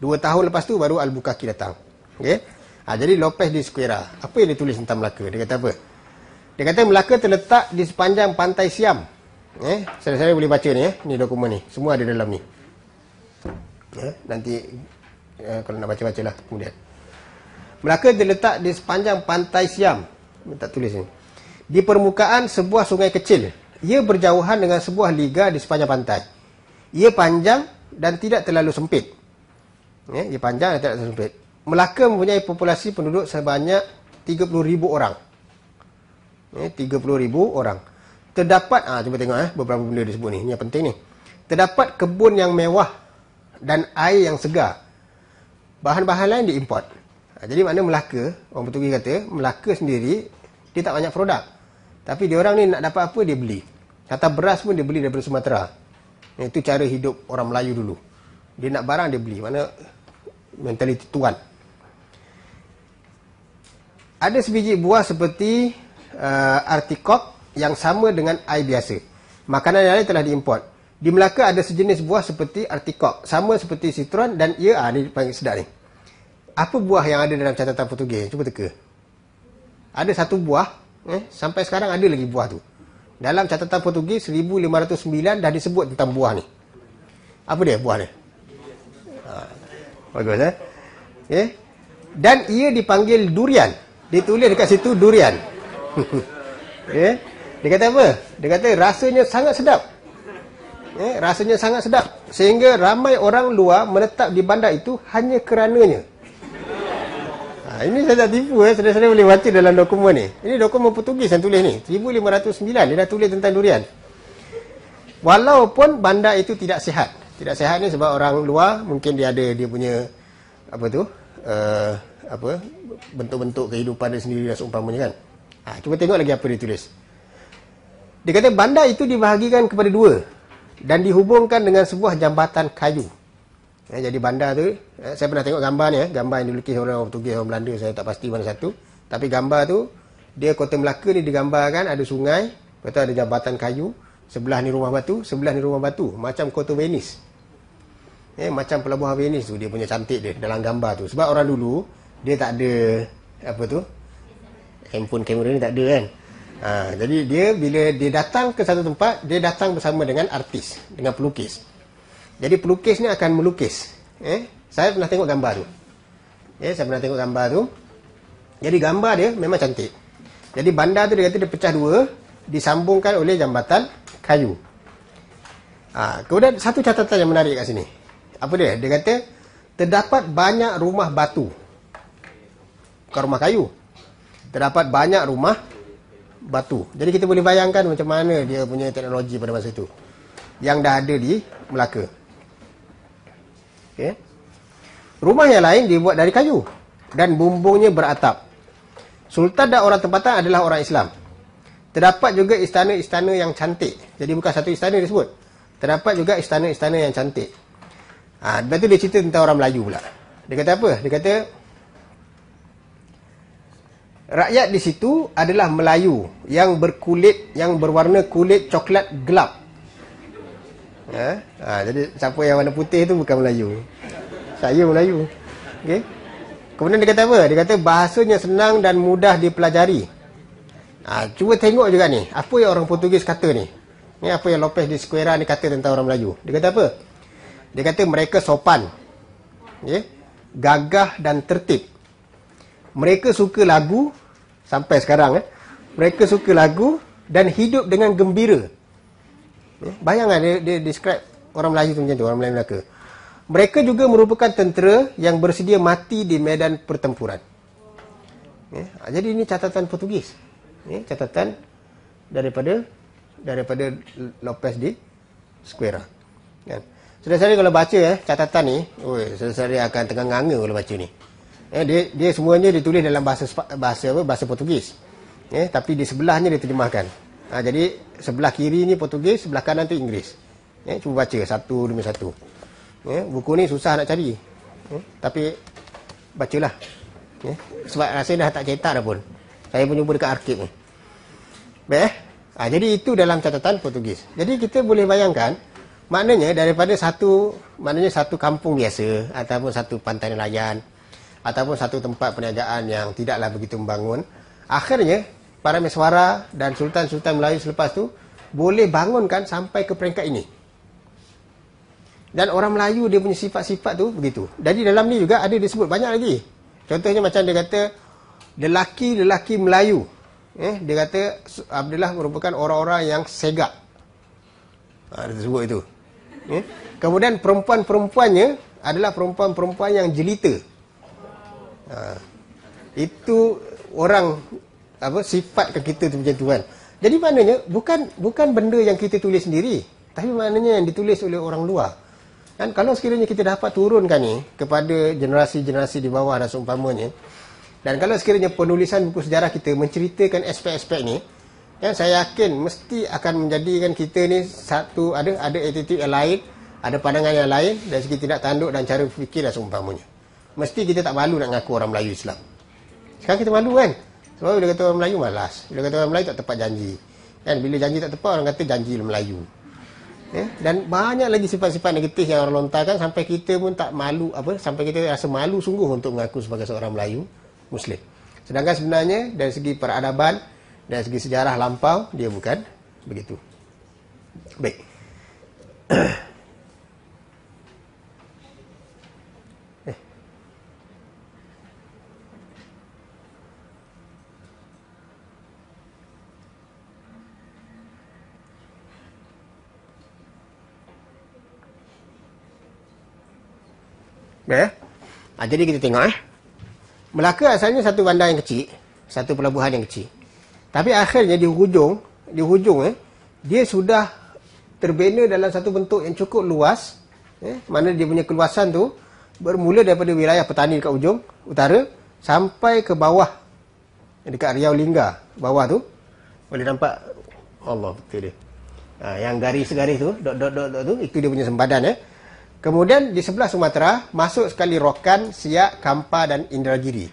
Dua tahun lepas tu baru Al-Bukaki datang. Okay? Ha, ah, jadi Lopez di Square Apa yang ditulis tentang Melaka? Dia kata apa? Dia kata Melaka terletak di sepanjang pantai Siam. Eh, saya saya boleh baca ni eh, ni dokumen ni. Semua ada dalam ni. Ya, nanti ya, kalau nak baca-baca lah kemudian. Melaka diletak di sepanjang pantai Siam. Tak tulis ni. Di permukaan sebuah sungai kecil. Ia berjauhan dengan sebuah liga di sepanjang pantai. Ia panjang dan tidak terlalu sempit. Ya, ia panjang dan tidak terlalu sempit. Melaka mempunyai populasi penduduk sebanyak 30,000 orang. Ya, 30,000 orang. Terdapat, ah, cuba tengok eh, beberapa benda disebut ni. Ini yang penting ni. Terdapat kebun yang mewah dan air yang segar. Bahan-bahan lain diimport. Ha, jadi mana Melaka, orang Portugis kata, Melaka sendiri dia tak banyak produk. Tapi dia orang ni nak dapat apa dia beli. Kata beras pun dia beli daripada Sumatera. Itu cara hidup orang Melayu dulu. Dia nak barang dia beli. Mana mentaliti tuan. Ada sebiji buah seperti uh, artikok yang sama dengan air biasa. Makanan yang lain telah diimport. Di Melaka ada sejenis buah seperti artikok, sama seperti citron dan ia ya, ah ni panggil sedap ni. Apa buah yang ada dalam catatan Portugis? Cuba teka. Ada satu buah, eh, sampai sekarang ada lagi buah tu. Dalam catatan Portugis 1509 dah disebut tentang buah ni. Apa dia buah dia? Ha, bagus eh. Okay. Eh? Dan ia dipanggil durian. Ditulis dekat situ durian. okay. Eh? Dia kata apa? Dia kata rasanya sangat sedap eh, rasanya sangat sedap sehingga ramai orang luar menetap di bandar itu hanya kerananya ha, ini saya tak tipu eh. saya boleh baca dalam dokumen ni ini dokumen Portugis yang tulis ni 1509 dia dah tulis tentang durian walaupun bandar itu tidak sihat tidak sihat ni sebab orang luar mungkin dia ada dia punya apa tu uh, apa bentuk-bentuk kehidupan dia sendiri dan lah seumpamanya kan ha, cuba tengok lagi apa dia tulis dia kata bandar itu dibahagikan kepada dua dan dihubungkan dengan sebuah jambatan kayu. Eh, jadi bandar tu, eh, saya pernah tengok gambar ni, eh. gambar yang dilukis orang Portugis, orang Belanda, saya tak pasti mana satu. Tapi gambar tu, dia kota Melaka ni digambarkan ada sungai, kata ada jambatan kayu, sebelah ni rumah batu, sebelah ni rumah batu, macam kota Venice. Eh, macam pelabuhan Venice tu, dia punya cantik dia dalam gambar tu. Sebab orang dulu, dia tak ada, apa tu, handphone kamera ni tak ada kan. Ha, jadi dia bila dia datang ke satu tempat, dia datang bersama dengan artis, dengan pelukis. Jadi pelukis ni akan melukis. Eh, saya pernah tengok gambar tu. Eh, saya pernah tengok gambar tu. Jadi gambar dia memang cantik. Jadi bandar tu dia kata dia pecah dua, disambungkan oleh jambatan kayu. Ha, kemudian satu catatan yang menarik kat sini. Apa dia? Dia kata terdapat banyak rumah batu. Bukan rumah kayu. Terdapat banyak rumah batu. Jadi kita boleh bayangkan macam mana dia punya teknologi pada masa itu. Yang dah ada di Melaka. Okay. Rumah yang lain dibuat dari kayu. Dan bumbungnya beratap. Sultan dan orang tempatan adalah orang Islam. Terdapat juga istana-istana yang cantik. Jadi bukan satu istana disebut. Terdapat juga istana-istana yang cantik. Ha, lepas tu dia cerita tentang orang Melayu pula. Dia kata apa? Dia kata Rakyat di situ adalah Melayu yang berkulit yang berwarna kulit coklat gelap. Ha? ha jadi siapa yang warna putih itu bukan Melayu. Saya Melayu. Okey. Kemudian dia kata apa? Dia kata bahasanya senang dan mudah dipelajari. Ha, cuba tengok juga ni. Apa yang orang Portugis kata ni? Ni apa yang Lopez di Square ni kata tentang orang Melayu. Dia kata apa? Dia kata mereka sopan. Okay? Gagah dan tertib mereka suka lagu sampai sekarang eh mereka suka lagu dan hidup dengan gembira eh, bayangkan dia, dia describe orang Melayu tu macam tu orang Melayu Melaka mereka juga merupakan tentera yang bersedia mati di medan pertempuran eh, ah, jadi ini catatan Portugis ini eh, catatan daripada daripada Lopez di Square kan sudah saya kalau baca eh catatan ni oi saya akan tengah nganga kalau baca ni Eh, dia, dia semuanya ditulis dalam bahasa bahasa apa? Bahasa Portugis. Eh, tapi di sebelahnya dia terjemahkan. Ha, jadi sebelah kiri ni Portugis, sebelah kanan tu Inggeris. Eh, cuba baca satu demi satu. Eh, buku ni susah nak cari. Eh, tapi bacalah. Eh, sebab rasa dah tak cetak dah pun. Saya pun cuba dekat arkib ni. Baik eh? Ha, jadi itu dalam catatan Portugis. Jadi kita boleh bayangkan maknanya daripada satu maknanya satu kampung biasa ataupun satu pantai nelayan ataupun satu tempat perniagaan yang tidaklah begitu membangun. Akhirnya, para mesuara dan sultan-sultan Melayu selepas tu boleh bangunkan sampai ke peringkat ini. Dan orang Melayu dia punya sifat-sifat tu begitu. Jadi dalam ni juga ada disebut banyak lagi. Contohnya macam dia kata lelaki-lelaki Melayu. Eh, dia kata Abdullah merupakan orang-orang yang segak. Ha, dia sebut itu. Eh? Kemudian perempuan-perempuannya adalah perempuan-perempuan yang jelita. Ha. Itu orang apa sifatkan kita tu macam tu kan. Jadi maknanya bukan bukan benda yang kita tulis sendiri, tapi maknanya yang ditulis oleh orang luar. Dan kalau sekiranya kita dapat turunkan ni kepada generasi-generasi di bawah dan seumpamanya, dan kalau sekiranya penulisan buku sejarah kita menceritakan aspek-aspek ni, ya, saya yakin mesti akan menjadikan kita ni satu ada ada attitude yang lain, ada pandangan yang lain dan segi tidak tanduk dan cara fikir dan seumpamanya mesti kita tak malu nak ngaku orang Melayu Islam. Sekarang kita malu kan? Sebab bila kata orang Melayu malas. Bila kata orang Melayu tak tepat janji. Kan? Bila janji tak tepat, orang kata janji orang Melayu. Eh? Dan banyak lagi sifat-sifat negatif yang orang lontarkan sampai kita pun tak malu, apa? sampai kita rasa malu sungguh untuk mengaku sebagai seorang Melayu Muslim. Sedangkan sebenarnya dari segi peradaban, dan segi sejarah lampau, dia bukan begitu. Baik. Ah, jadi kita tengok eh. Melaka asalnya satu bandar yang kecil, satu pelabuhan yang kecil. Tapi akhirnya di hujung, di hujung eh, dia sudah terbina dalam satu bentuk yang cukup luas. Eh, mana dia punya keluasan tu bermula daripada wilayah petani dekat ujung utara sampai ke bawah dekat Riau Lingga, bawah tu. Boleh nampak Allah betul dia. Ha, yang garis-garis tu, dot-dot-dot tu, itu dia punya sempadan. Eh. Kemudian di sebelah Sumatera masuk sekali Rokan, Siak, Kampar dan Indragiri.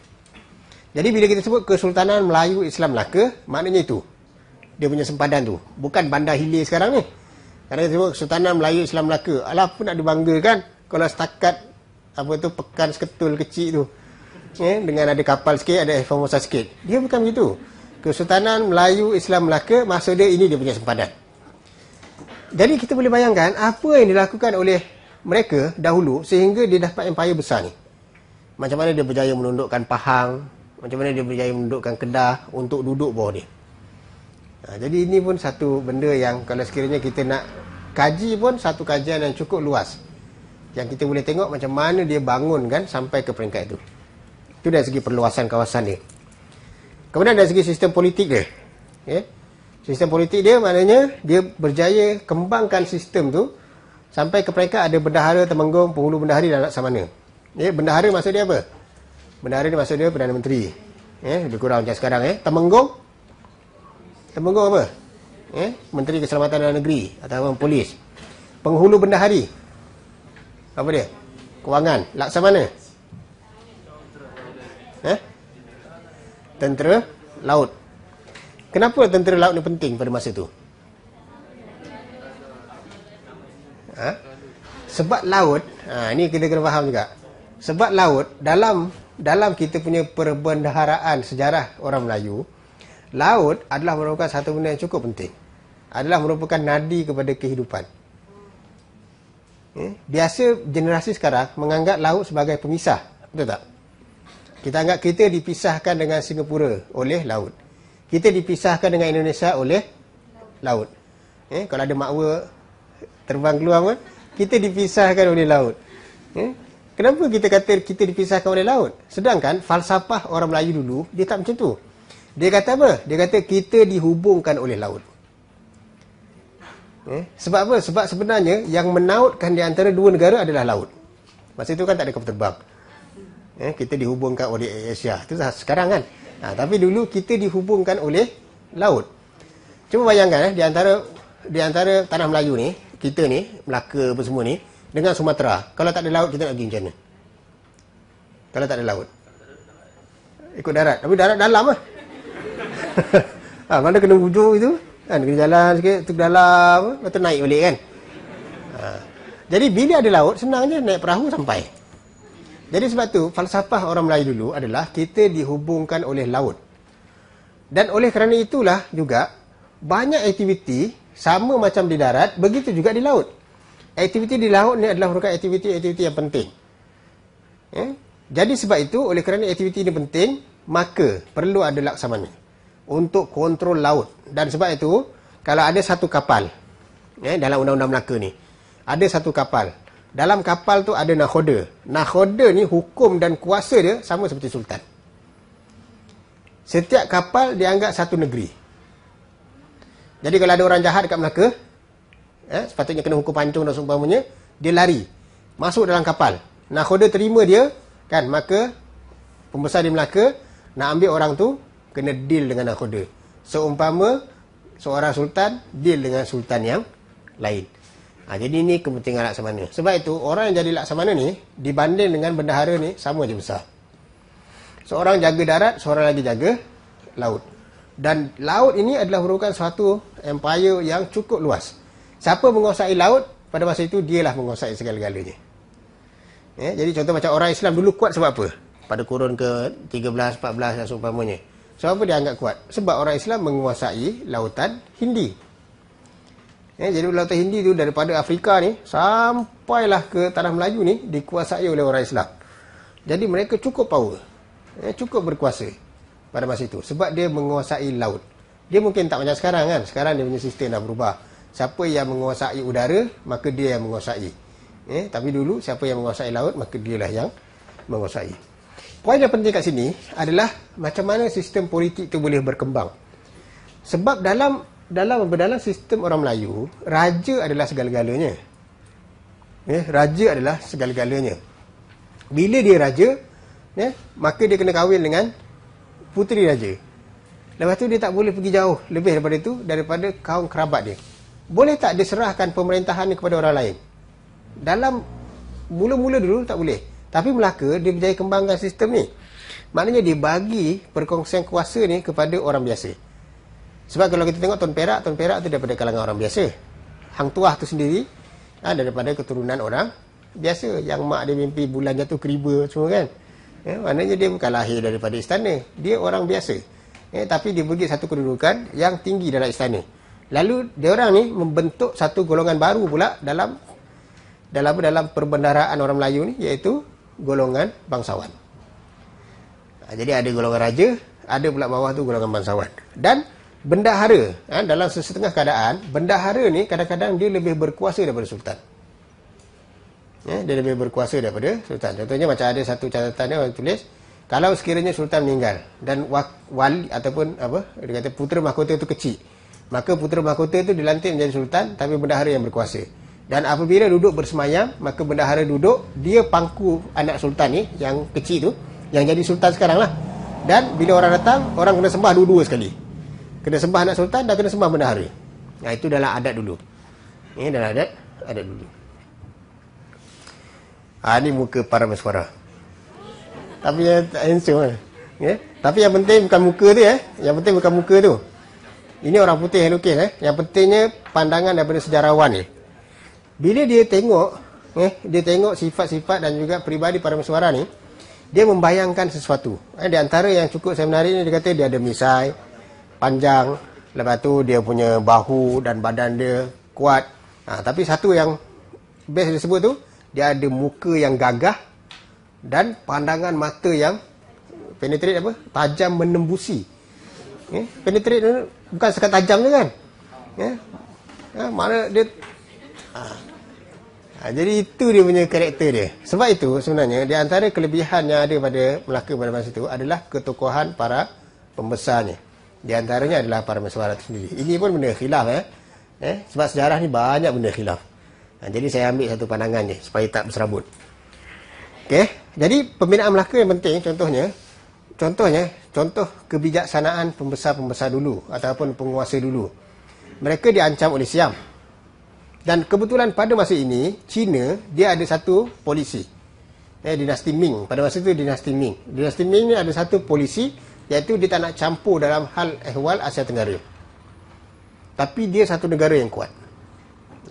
Jadi bila kita sebut Kesultanan Melayu Islam Melaka, maknanya itu. Dia punya sempadan tu. Bukan bandar hilir sekarang ni. Kadang kita sebut Kesultanan Melayu Islam Melaka. Alah pun nak dibanggakan kalau setakat apa tu pekan seketul kecil tu. Eh, dengan ada kapal sikit, ada Formosa sikit. Dia bukan begitu. Kesultanan Melayu Islam Melaka, maksud dia ini dia punya sempadan. Jadi kita boleh bayangkan apa yang dilakukan oleh mereka dahulu sehingga dia dapat empire besar ni. Macam mana dia berjaya menundukkan Pahang, macam mana dia berjaya menundukkan Kedah untuk duduk bawah dia. Ha, jadi ini pun satu benda yang kalau sekiranya kita nak kaji pun satu kajian yang cukup luas. Yang kita boleh tengok macam mana dia bangun kan sampai ke peringkat itu. Itu dari segi perluasan kawasan dia. Kemudian dari segi sistem politik dia. Okay. Ya. Sistem politik dia maknanya dia berjaya kembangkan sistem tu sampai ke peringkat ada bendahara temenggung penghulu bendahari dan anak samana ya eh, bendahara maksud dia apa bendahara ni maksud dia perdana menteri eh lebih kurang macam sekarang eh temenggung temenggung apa eh menteri keselamatan dalam negeri ataupun polis penghulu bendahari apa dia kewangan laksamana eh tentera laut kenapa tentera laut ni penting pada masa tu ha? sebab laut ha, ini kita kena faham juga sebab laut dalam dalam kita punya perbendaharaan sejarah orang Melayu laut adalah merupakan satu benda yang cukup penting adalah merupakan nadi kepada kehidupan eh, biasa generasi sekarang menganggap laut sebagai pemisah betul tak kita anggap kita dipisahkan dengan Singapura oleh laut kita dipisahkan dengan Indonesia oleh laut eh, kalau ada makwa terbang keluar pun kita dipisahkan oleh laut eh? kenapa kita kata kita dipisahkan oleh laut sedangkan falsafah orang Melayu dulu dia tak macam tu dia kata apa dia kata kita dihubungkan oleh laut eh? sebab apa sebab sebenarnya yang menautkan di antara dua negara adalah laut masa itu kan tak ada kapal terbang eh? kita dihubungkan oleh Asia itu sekarang kan ha, tapi dulu kita dihubungkan oleh laut cuma bayangkan eh, di antara di antara tanah Melayu ni kita ni, Melaka apa semua ni, dengan Sumatera. Kalau tak ada laut, kita nak pergi macam mana? Kalau tak ada laut. Ikut darat. Tapi darat dalam lah. ha, mana kena hujung itu? Kan, kena jalan sikit, tu dalam. Lepas naik balik kan? Ha. Jadi bila ada laut, senang je naik perahu sampai. Jadi sebab tu, falsafah orang Melayu dulu adalah kita dihubungkan oleh laut. Dan oleh kerana itulah juga, banyak aktiviti sama macam di darat, begitu juga di laut. Aktiviti di laut ni adalah merupakan aktiviti-aktiviti yang penting. Eh? Jadi sebab itu, oleh kerana aktiviti ini penting, maka perlu ada laksamana untuk kontrol laut. Dan sebab itu, kalau ada satu kapal eh, dalam Undang-Undang Melaka ni, ada satu kapal. Dalam kapal tu ada nahoda. Nahoda ni hukum dan kuasa dia sama seperti sultan. Setiap kapal dianggap satu negeri. Jadi kalau ada orang jahat dekat Melaka, eh, sepatutnya kena hukum pancung dan seumpamanya, dia lari. Masuk dalam kapal. Nakhoda terima dia, kan? Maka, pembesar di Melaka, nak ambil orang tu, kena deal dengan Nakhoda. Seumpama, seorang sultan, deal dengan sultan yang lain. Ha, jadi ini kepentingan laksamana. Sebab itu, orang yang jadi laksamana ni, dibanding dengan bendahara ni, sama je besar. Seorang jaga darat, seorang lagi jaga laut dan laut ini adalah merupakan suatu empire yang cukup luas. Siapa menguasai laut pada masa itu dialah menguasai segala-galanya. Ya, jadi contoh macam orang Islam dulu kuat sebab apa? Pada kurun ke 13, 14 dan seumpamanya. Sebab apa dia anggap kuat? Sebab orang Islam menguasai lautan Hindi. Ya, jadi lautan Hindi tu daripada Afrika ni sampailah ke tanah Melayu ni dikuasai oleh orang Islam. Jadi mereka cukup power. Ya, cukup berkuasa pada masa itu sebab dia menguasai laut dia mungkin tak macam sekarang kan sekarang dia punya sistem dah berubah siapa yang menguasai udara maka dia yang menguasai eh, tapi dulu siapa yang menguasai laut maka dia lah yang menguasai poin yang penting kat sini adalah macam mana sistem politik itu boleh berkembang sebab dalam dalam dalam sistem orang Melayu raja adalah segala-galanya eh, raja adalah segala-galanya bila dia raja eh, maka dia kena kahwin dengan puteri raja. Lepas tu dia tak boleh pergi jauh lebih daripada itu daripada kaum kerabat dia. Boleh tak dia serahkan pemerintahan ni kepada orang lain? Dalam mula-mula dulu tak boleh. Tapi Melaka dia berjaya kembangkan sistem ni. Maknanya dia bagi perkongsian kuasa ni kepada orang biasa. Sebab kalau kita tengok Tuan Perak, Tuan Perak tu daripada kalangan orang biasa. Hang Tuah tu sendiri ha, daripada keturunan orang biasa. Yang mak dia mimpi bulan jatuh keriba semua kan. Eh, maknanya dia bukan lahir daripada istana. Dia orang biasa. Eh, tapi dia bagi satu kedudukan yang tinggi dalam istana. Lalu dia orang ni membentuk satu golongan baru pula dalam dalam dalam perbendaharaan orang Melayu ni iaitu golongan bangsawan. Ha, jadi ada golongan raja, ada pula bawah tu golongan bangsawan. Dan bendahara, eh, dalam sesetengah keadaan, bendahara ni kadang-kadang dia lebih berkuasa daripada sultan ya, dia lebih berkuasa daripada sultan. Contohnya macam ada satu catatan dia orang tulis, kalau sekiranya sultan meninggal dan wali ataupun apa dia kata putera mahkota itu kecil, maka putera mahkota itu dilantik menjadi sultan tapi bendahara yang berkuasa. Dan apabila duduk bersemayam, maka bendahara duduk, dia pangku anak sultan ni yang kecil tu yang jadi sultan sekarang lah. Dan bila orang datang, orang kena sembah dua-dua sekali. Kena sembah anak sultan dan kena sembah bendahara. Nah, itu dalam adat dulu. Ini dalam adat adat dulu. Ha, ah, ini muka para mesuara. Tapi yang handsome eh? Tapi yang penting bukan muka dia eh. Yang penting bukan muka tu. Ini orang putih yang lukis eh. Yang pentingnya pandangan daripada sejarawan ni. Eh? Bila dia tengok eh? dia tengok sifat-sifat dan juga peribadi para mesuara ni, dia membayangkan sesuatu. Eh, di antara yang cukup saya menarik ni dia kata dia ada misai panjang, lepas tu dia punya bahu dan badan dia kuat. Ha, tapi satu yang best disebut tu, dia ada muka yang gagah dan pandangan mata yang penetrate apa tajam menembusi eh, penetrate bukan sekat tajam je kan eh, ya. ha, eh, mana dia ha. Ha, jadi itu dia punya karakter dia sebab itu sebenarnya di antara kelebihan yang ada pada Melaka pada masa itu adalah ketokohan para pembesarnya di antaranya adalah para mesuara sendiri ini pun benda khilaf eh. eh sebab sejarah ni banyak benda khilaf Ha, jadi saya ambil satu pandangan je supaya tak berserabut. Okey. Jadi pembinaan Melaka yang penting contohnya contohnya contoh kebijaksanaan pembesar-pembesar dulu ataupun penguasa dulu. Mereka diancam oleh Siam. Dan kebetulan pada masa ini China dia ada satu polisi. Eh dinasti Ming, pada masa itu dinasti Ming. Dinasti Ming ni ada satu polisi iaitu dia tak nak campur dalam hal ehwal Asia Tenggara. Tapi dia satu negara yang kuat.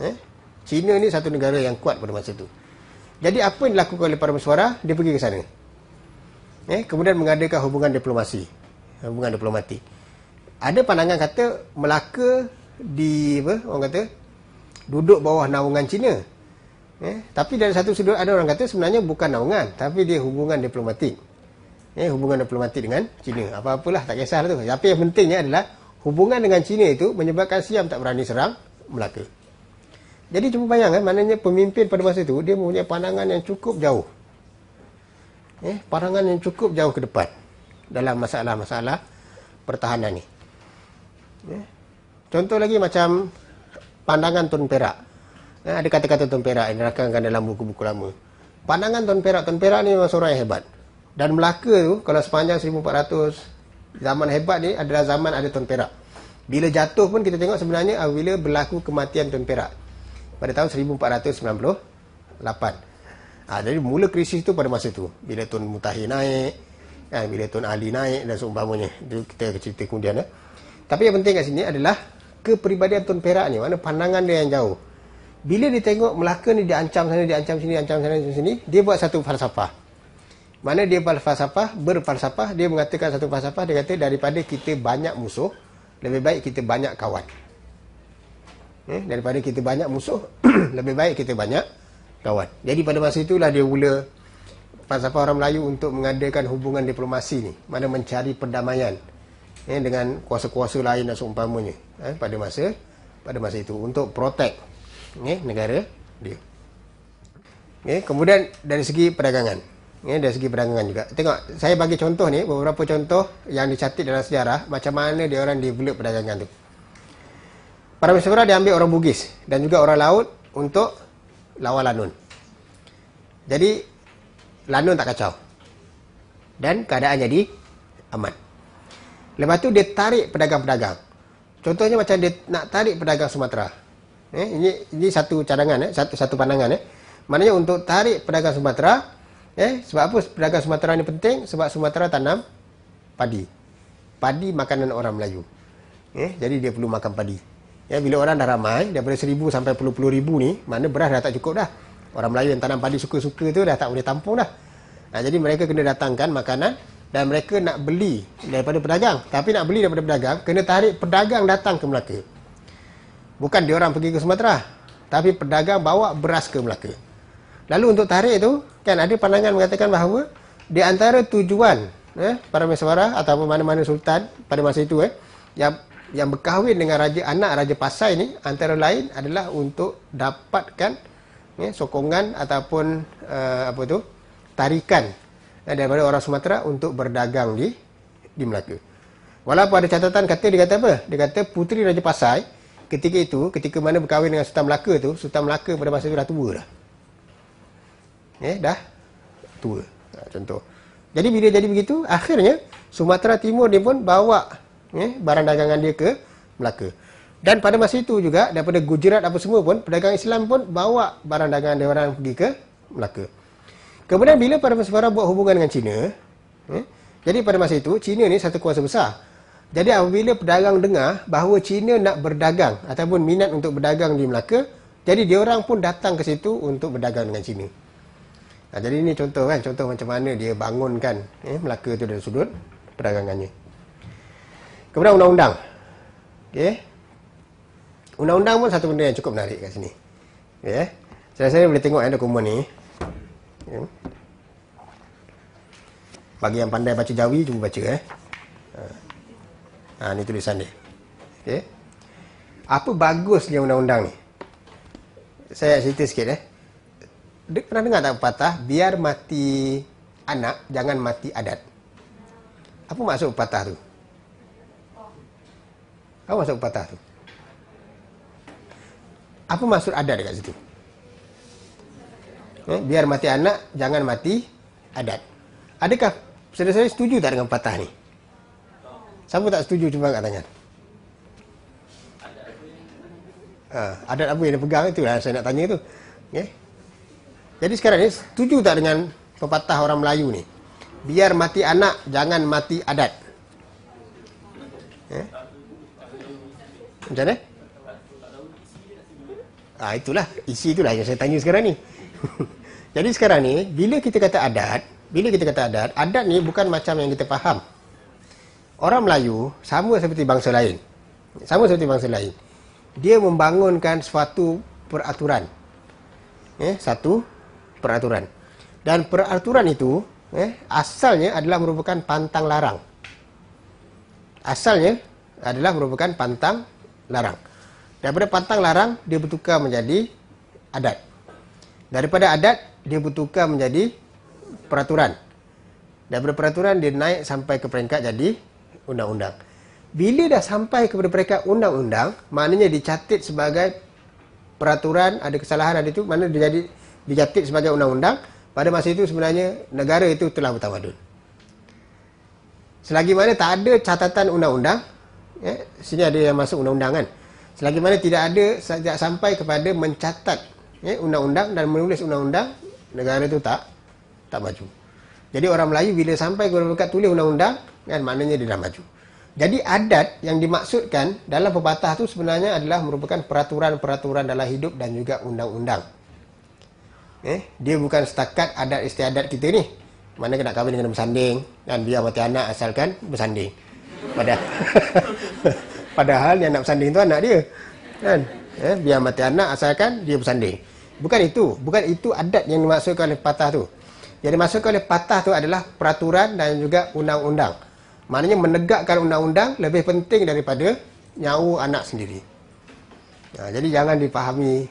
Eh China ni satu negara yang kuat pada masa tu. Jadi apa yang dilakukan oleh para mesuara? Dia pergi ke sana. Eh, kemudian mengadakan hubungan diplomasi. Hubungan diplomatik. Ada pandangan kata Melaka di apa orang kata duduk bawah naungan China. Eh, tapi dari satu sudut ada orang kata sebenarnya bukan naungan tapi dia hubungan diplomatik. Eh, hubungan diplomatik dengan China. Apa-apalah tak kisahlah tu. Tapi yang pentingnya adalah hubungan dengan China itu menyebabkan Siam tak berani serang Melaka. Jadi cuba bayangkan maknanya pemimpin pada masa itu dia mempunyai pandangan yang cukup jauh. Eh, pandangan yang cukup jauh ke depan dalam masalah-masalah pertahanan ni. Eh. Contoh lagi macam pandangan Tun Perak. Eh, ada kata-kata Tun Perak yang dirakamkan dalam buku-buku lama. Pandangan Tun Perak, Tun Perak ni memang seorang yang hebat. Dan Melaka tu kalau sepanjang 1400 zaman hebat ni adalah zaman ada Tun Perak. Bila jatuh pun kita tengok sebenarnya apabila berlaku kematian Tun Perak pada tahun 1498. Ha, ah, jadi mula krisis itu pada masa itu Bila Tun Mutahir naik, kan, bila Tun Ali naik dan seumpamanya. Itu kita cerita kemudian. Eh. Tapi yang penting kat sini adalah kepribadian Tun Perak ni. Mana pandangan dia yang jauh. Bila dia tengok Melaka ni dia ancam sana, dia ancam sini, ancam sana, ancam sini. Dia buat satu falsafah. Mana dia falsafah, berfalsafah. Dia mengatakan satu falsafah. Dia kata daripada kita banyak musuh, lebih baik kita banyak kawan eh, daripada kita banyak musuh lebih baik kita banyak kawan jadi pada masa itulah dia mula falsafah orang Melayu untuk mengadakan hubungan diplomasi ni mana mencari perdamaian eh, dengan kuasa-kuasa lain dan seumpamanya eh, pada masa pada masa itu untuk protect eh, negara dia eh, kemudian dari segi perdagangan Ya, dari segi perdagangan juga. Tengok, saya bagi contoh ni, beberapa contoh yang dicatat dalam sejarah, macam mana dia orang develop perdagangan tu. Para bersegera diambil orang Bugis dan juga orang laut untuk lawan Lanun. Jadi Lanun tak kacau. Dan keadaan jadi aman. Lepas tu dia tarik pedagang-pedagang. Contohnya macam dia nak tarik pedagang Sumatera. Eh, ini ini satu cadangan eh, satu satu pandangan eh. Maknanya untuk tarik pedagang Sumatera eh sebab apa pedagang Sumatera ni penting? Sebab Sumatera tanam padi. Padi makanan orang Melayu. Eh, jadi dia perlu makan padi. Ya, bila orang dah ramai, daripada seribu sampai puluh puluh ribu ni, mana beras dah tak cukup dah. Orang Melayu yang tanam padi suka-suka tu dah tak boleh tampung dah. Nah, jadi mereka kena datangkan makanan dan mereka nak beli daripada pedagang. Tapi nak beli daripada pedagang, kena tarik pedagang datang ke Melaka. Bukan diorang pergi ke Sumatera, tapi pedagang bawa beras ke Melaka. Lalu untuk tarik tu, kan ada pandangan mengatakan bahawa di antara tujuan eh, para mesuara atau mana-mana sultan pada masa itu eh, yang yang berkahwin dengan raja anak raja pasai ni antara lain adalah untuk dapatkan ya, sokongan ataupun uh, apa tu tarikan ya, daripada orang Sumatera untuk berdagang di di Melaka. Walaupun ada catatan kata dia kata apa? Dia kata puteri raja pasai ketika itu ketika mana berkahwin dengan Sultan Melaka tu Sultan Melaka pada masa itu dah tua dah. Ya, dah tua. Ha, contoh. Jadi bila jadi begitu akhirnya Sumatera Timur ni pun bawa eh, barang dagangan dia ke Melaka. Dan pada masa itu juga daripada Gujarat apa semua pun pedagang Islam pun bawa barang dagangan dia orang pergi ke Melaka. Kemudian bila para pesara buat hubungan dengan China, eh, jadi pada masa itu China ni satu kuasa besar. Jadi apabila pedagang dengar bahawa China nak berdagang ataupun minat untuk berdagang di Melaka, jadi dia orang pun datang ke situ untuk berdagang dengan China. Nah, ha, jadi ini contoh kan, contoh macam mana dia bangunkan eh, Melaka itu dari sudut perdagangannya. Kemudian undang-undang. Okey. Undang-undang pun satu benda yang cukup menarik kat sini. Okey. Saya saya boleh tengok eh, dokumen ni. Okay. Bagi yang pandai baca Jawi cuba baca eh. Ha. ha ni tulisan dia. Okey. Apa bagusnya undang-undang ni? Saya cerita sikit eh. Dia pernah dengar tak patah, biar mati anak jangan mati adat. Apa maksud patah tu? Apa maksud pepatah tu? Apa maksud adat dekat situ? Eh, biar mati anak, jangan mati adat. Adakah saudara-saudara setuju tak dengan pepatah ni? Siapa tak setuju cuba angkat tangan? Ha, adat apa yang dia pegang itu lah saya nak tanya tu. Okay. Jadi sekarang ni setuju tak dengan pepatah orang Melayu ni? Biar mati anak, jangan mati adat. Eh? Macam mana? Ha, itulah. Isi itulah yang saya tanya sekarang ni. Jadi sekarang ni, bila kita kata adat, bila kita kata adat, adat ni bukan macam yang kita faham. Orang Melayu sama seperti bangsa lain. Sama seperti bangsa lain. Dia membangunkan suatu peraturan. Eh, satu peraturan. Dan peraturan itu, eh, asalnya adalah merupakan pantang larang. Asalnya adalah merupakan pantang larang. Daripada pantang larang, dia bertukar menjadi adat. Daripada adat, dia bertukar menjadi peraturan. Daripada peraturan, dia naik sampai ke peringkat jadi undang-undang. Bila dah sampai kepada peringkat undang-undang, maknanya dicatat sebagai peraturan, ada kesalahan, ada itu, mana dia jadi dicatat sebagai undang-undang, pada masa itu sebenarnya negara itu telah bertawadun. Selagi mana tak ada catatan undang-undang, eh, sini ada yang masuk undang-undang kan selagi mana tidak ada sejak sampai kepada mencatat eh, undang-undang dan menulis undang-undang negara itu tak tak maju jadi orang Melayu bila sampai ke dekat tulis undang-undang kan maknanya dia dah maju jadi adat yang dimaksudkan dalam pepatah itu sebenarnya adalah merupakan peraturan-peraturan dalam hidup dan juga undang-undang eh, dia bukan setakat adat istiadat kita ni mana kena kahwin dengan bersanding dan biar mati anak asalkan bersanding Padahal, padahal yang nak bersanding tu anak dia. Kan? Eh, biar mati anak asalkan dia bersanding. Bukan itu. Bukan itu adat yang dimaksudkan oleh patah tu. Yang dimaksudkan oleh patah tu adalah peraturan dan juga undang-undang. Maknanya menegakkan undang-undang lebih penting daripada nyawa anak sendiri. Nah, ha, jadi jangan dipahami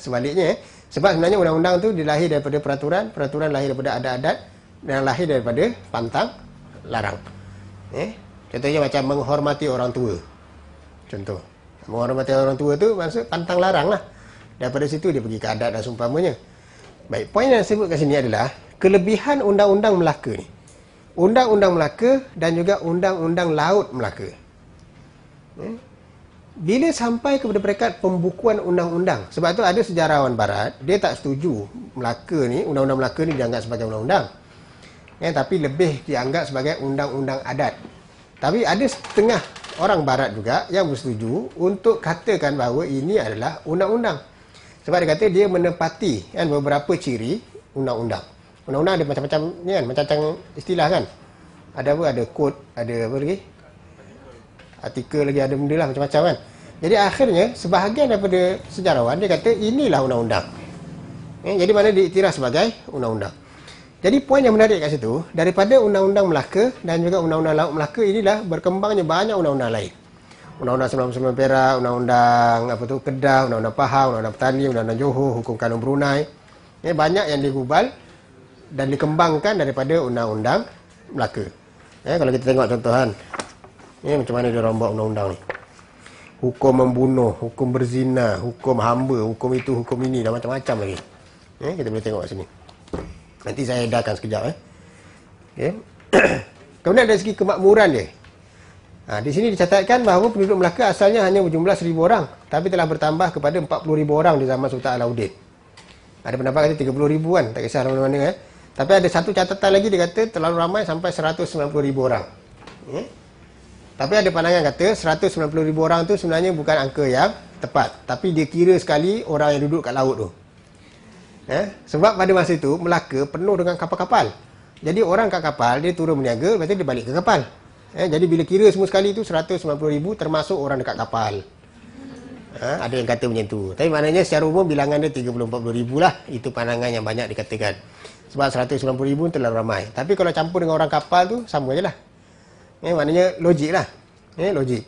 sebaliknya. Eh. Sebab sebenarnya undang-undang tu dilahir daripada peraturan. Peraturan lahir daripada adat-adat. Dan lahir daripada pantang larang. Eh. Contohnya macam menghormati orang tua. Contoh. Menghormati orang tua tu maksud pantang larang lah. Daripada situ dia pergi ke adat dan seumpamanya. Baik, poin yang saya sebut kat sini adalah kelebihan undang-undang Melaka ni. Undang-undang Melaka dan juga undang-undang laut Melaka. Hmm? Bila sampai kepada peringkat pembukuan undang-undang, sebab tu ada sejarawan barat, dia tak setuju Melaka ni, undang-undang Melaka ni dianggap sebagai undang-undang. Eh, tapi lebih dianggap sebagai undang-undang adat. Tapi ada setengah orang barat juga yang bersetuju untuk katakan bahawa ini adalah undang-undang. Sebab dia kata dia menepati kan, beberapa ciri undang-undang. Undang-undang ada macam-macam ni kan, macam-macam istilah kan. Ada apa? Ada kod, ada apa lagi? Artikel lagi ada benda lah macam-macam kan. Jadi akhirnya sebahagian daripada sejarawan dia kata inilah undang-undang. Eh, jadi mana diiktiraf sebagai undang-undang. Jadi poin yang menarik kat situ, daripada Undang-Undang Melaka dan juga Undang-Undang Laut Melaka inilah berkembangnya banyak undang-undang lain. Undang-Undang sembilan 99 Perak, Undang-Undang apa tu Kedah, Undang-Undang Pahang, Undang-Undang Petani, Undang-Undang Johor, Hukum Kanun Brunei. Ini banyak yang digubal dan dikembangkan daripada Undang-Undang Melaka. Ya, kalau kita tengok contoh kan. Ini macam mana dia rombak undang-undang ni. Hukum membunuh, hukum berzina, hukum hamba, hukum itu, hukum ini dan macam-macam lagi. Ya, kita boleh tengok kat sini. Nanti saya edarkan sekejap eh. Okey. Kemudian dari segi kemakmuran dia. Ha, di sini dicatatkan bahawa penduduk Melaka asalnya hanya berjumlah seribu orang, tapi telah bertambah kepada empat puluh ribu orang di zaman Sultan Alauddin. Ada pendapat kata 30000 kan, tak kisah mana-mana eh. Tapi ada satu catatan lagi dia kata terlalu ramai sampai seratus sembilan puluh ribu orang. Hmm? Tapi ada pandangan kata seratus sembilan puluh ribu orang tu sebenarnya bukan angka yang tepat, tapi dia kira sekali orang yang duduk kat laut tu. Eh? Sebab pada masa itu Melaka penuh dengan kapal-kapal. Jadi orang kat kapal dia turun meniaga, lepas dia balik ke kapal. Eh? jadi bila kira semua sekali tu 190,000 termasuk orang dekat kapal. Ha? ada yang kata macam itu. Tapi maknanya secara umum bilangan dia 34,000 lah. Itu pandangan yang banyak dikatakan. Sebab 190,000 terlalu ramai. Tapi kalau campur dengan orang kapal tu sama je lah. Eh, maknanya logik lah. Eh, logik.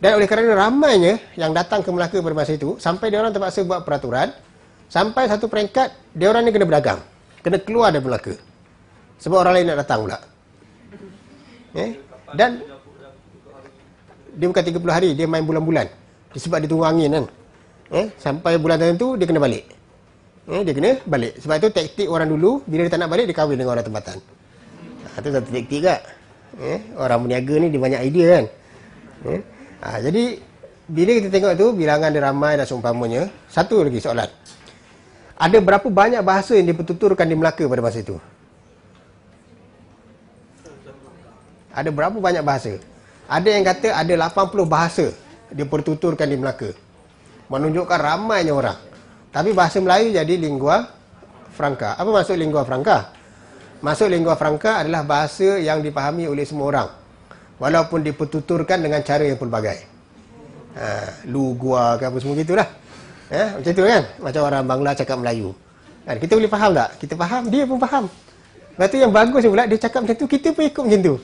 Dan oleh kerana ramainya yang datang ke Melaka pada masa itu, sampai dia orang terpaksa buat peraturan, sampai satu peringkat dia orang ni kena berdagang kena keluar dari Melaka sebab orang lain nak datang pula eh? dan dia bukan 30 hari dia main bulan-bulan sebab dia tunggu angin kan eh? sampai bulan tertentu dia kena balik eh? dia kena balik sebab itu taktik orang dulu bila dia tak nak balik dia kahwin dengan orang tempatan itu ah, satu taktik kak eh? orang berniaga ni dia banyak idea kan eh? ha, jadi bila kita tengok tu bilangan dia ramai dan seumpamanya satu lagi soalan ada berapa banyak bahasa yang dipertuturkan di Melaka pada masa itu? Ada berapa banyak bahasa? Ada yang kata ada 80 bahasa dipertuturkan di Melaka. Menunjukkan ramainya orang. Tapi bahasa Melayu jadi lingua franca. Apa maksud lingua franca? Maksud lingua franca adalah bahasa yang dipahami oleh semua orang. Walaupun dipertuturkan dengan cara yang pelbagai. Ha, lugua ke apa semua gitulah. Ya, macam tu kan? Macam orang Bangla cakap Melayu. Kan? Kita boleh faham tak? Kita faham, dia pun faham. Lepas tu yang bagus pula, dia cakap macam tu, kita pun ikut macam tu.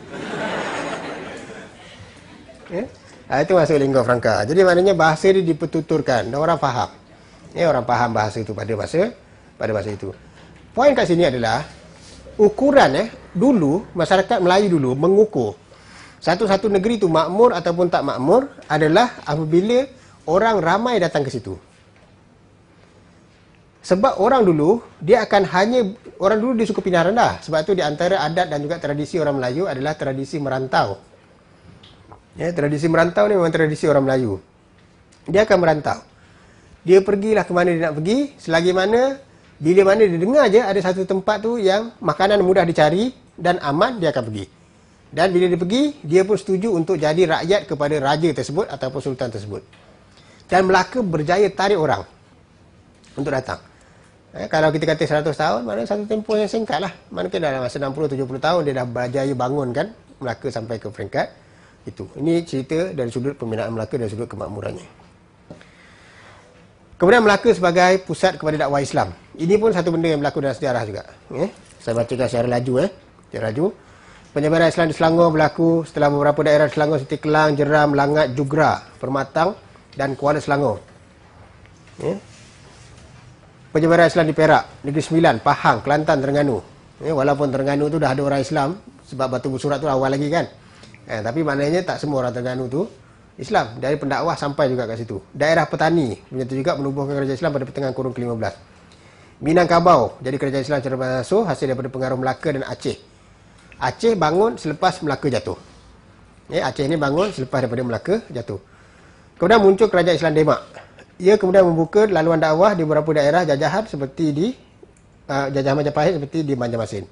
Ya? itu masuk lingkau Franka. Jadi maknanya bahasa dia dipertuturkan dan orang faham. Ya, orang faham bahasa itu pada bahasa pada bahasa itu. Poin kat sini adalah ukuran eh dulu masyarakat Melayu dulu mengukur satu-satu negeri itu makmur ataupun tak makmur adalah apabila orang ramai datang ke situ. Sebab orang dulu, dia akan hanya, orang dulu dia suka pindah rendah. Sebab itu di antara adat dan juga tradisi orang Melayu adalah tradisi merantau. Ya, tradisi merantau ni memang tradisi orang Melayu. Dia akan merantau. Dia pergilah ke mana dia nak pergi, selagi mana, bila mana dia dengar je ada satu tempat tu yang makanan mudah dicari dan aman, dia akan pergi. Dan bila dia pergi, dia pun setuju untuk jadi rakyat kepada raja tersebut ataupun sultan tersebut. Dan Melaka berjaya tarik orang untuk datang. Eh, kalau kita kata 100 tahun, maknanya satu tempoh yang singkat lah. Maknanya dalam 60-70 tahun, dia dah berjaya bangun kan Melaka sampai ke peringkat itu. Ini cerita dari sudut pembinaan Melaka dan sudut kemakmurannya. Kemudian Melaka sebagai pusat kepada dakwah Islam. Ini pun satu benda yang berlaku dalam sejarah juga. Eh, saya bacakan secara laju. Eh. Secara laju. Penyebaran Islam di Selangor berlaku setelah beberapa daerah Selangor seperti Kelang, Jeram, Langat, Jugra, Permatang dan Kuala Selangor. Eh, penyebaran Islam di Perak, Negeri Sembilan, Pahang, Kelantan, Terengganu. Ya, walaupun Terengganu tu dah ada orang Islam sebab batu surat tu awal lagi kan. Eh, tapi maknanya tak semua orang Terengganu tu Islam. Dari pendakwah sampai juga kat situ. Daerah petani punya juga menubuhkan kerajaan Islam pada pertengahan kurun ke-15. Minangkabau jadi kerajaan Islam secara bahasa hasil daripada pengaruh Melaka dan Aceh. Aceh bangun selepas Melaka jatuh. Ya, Aceh ni bangun selepas daripada Melaka jatuh. Kemudian muncul kerajaan Islam Demak ia kemudian membuka laluan dakwah di beberapa daerah jajahan seperti di uh, jajahan Majapahit seperti di Banjarmasin.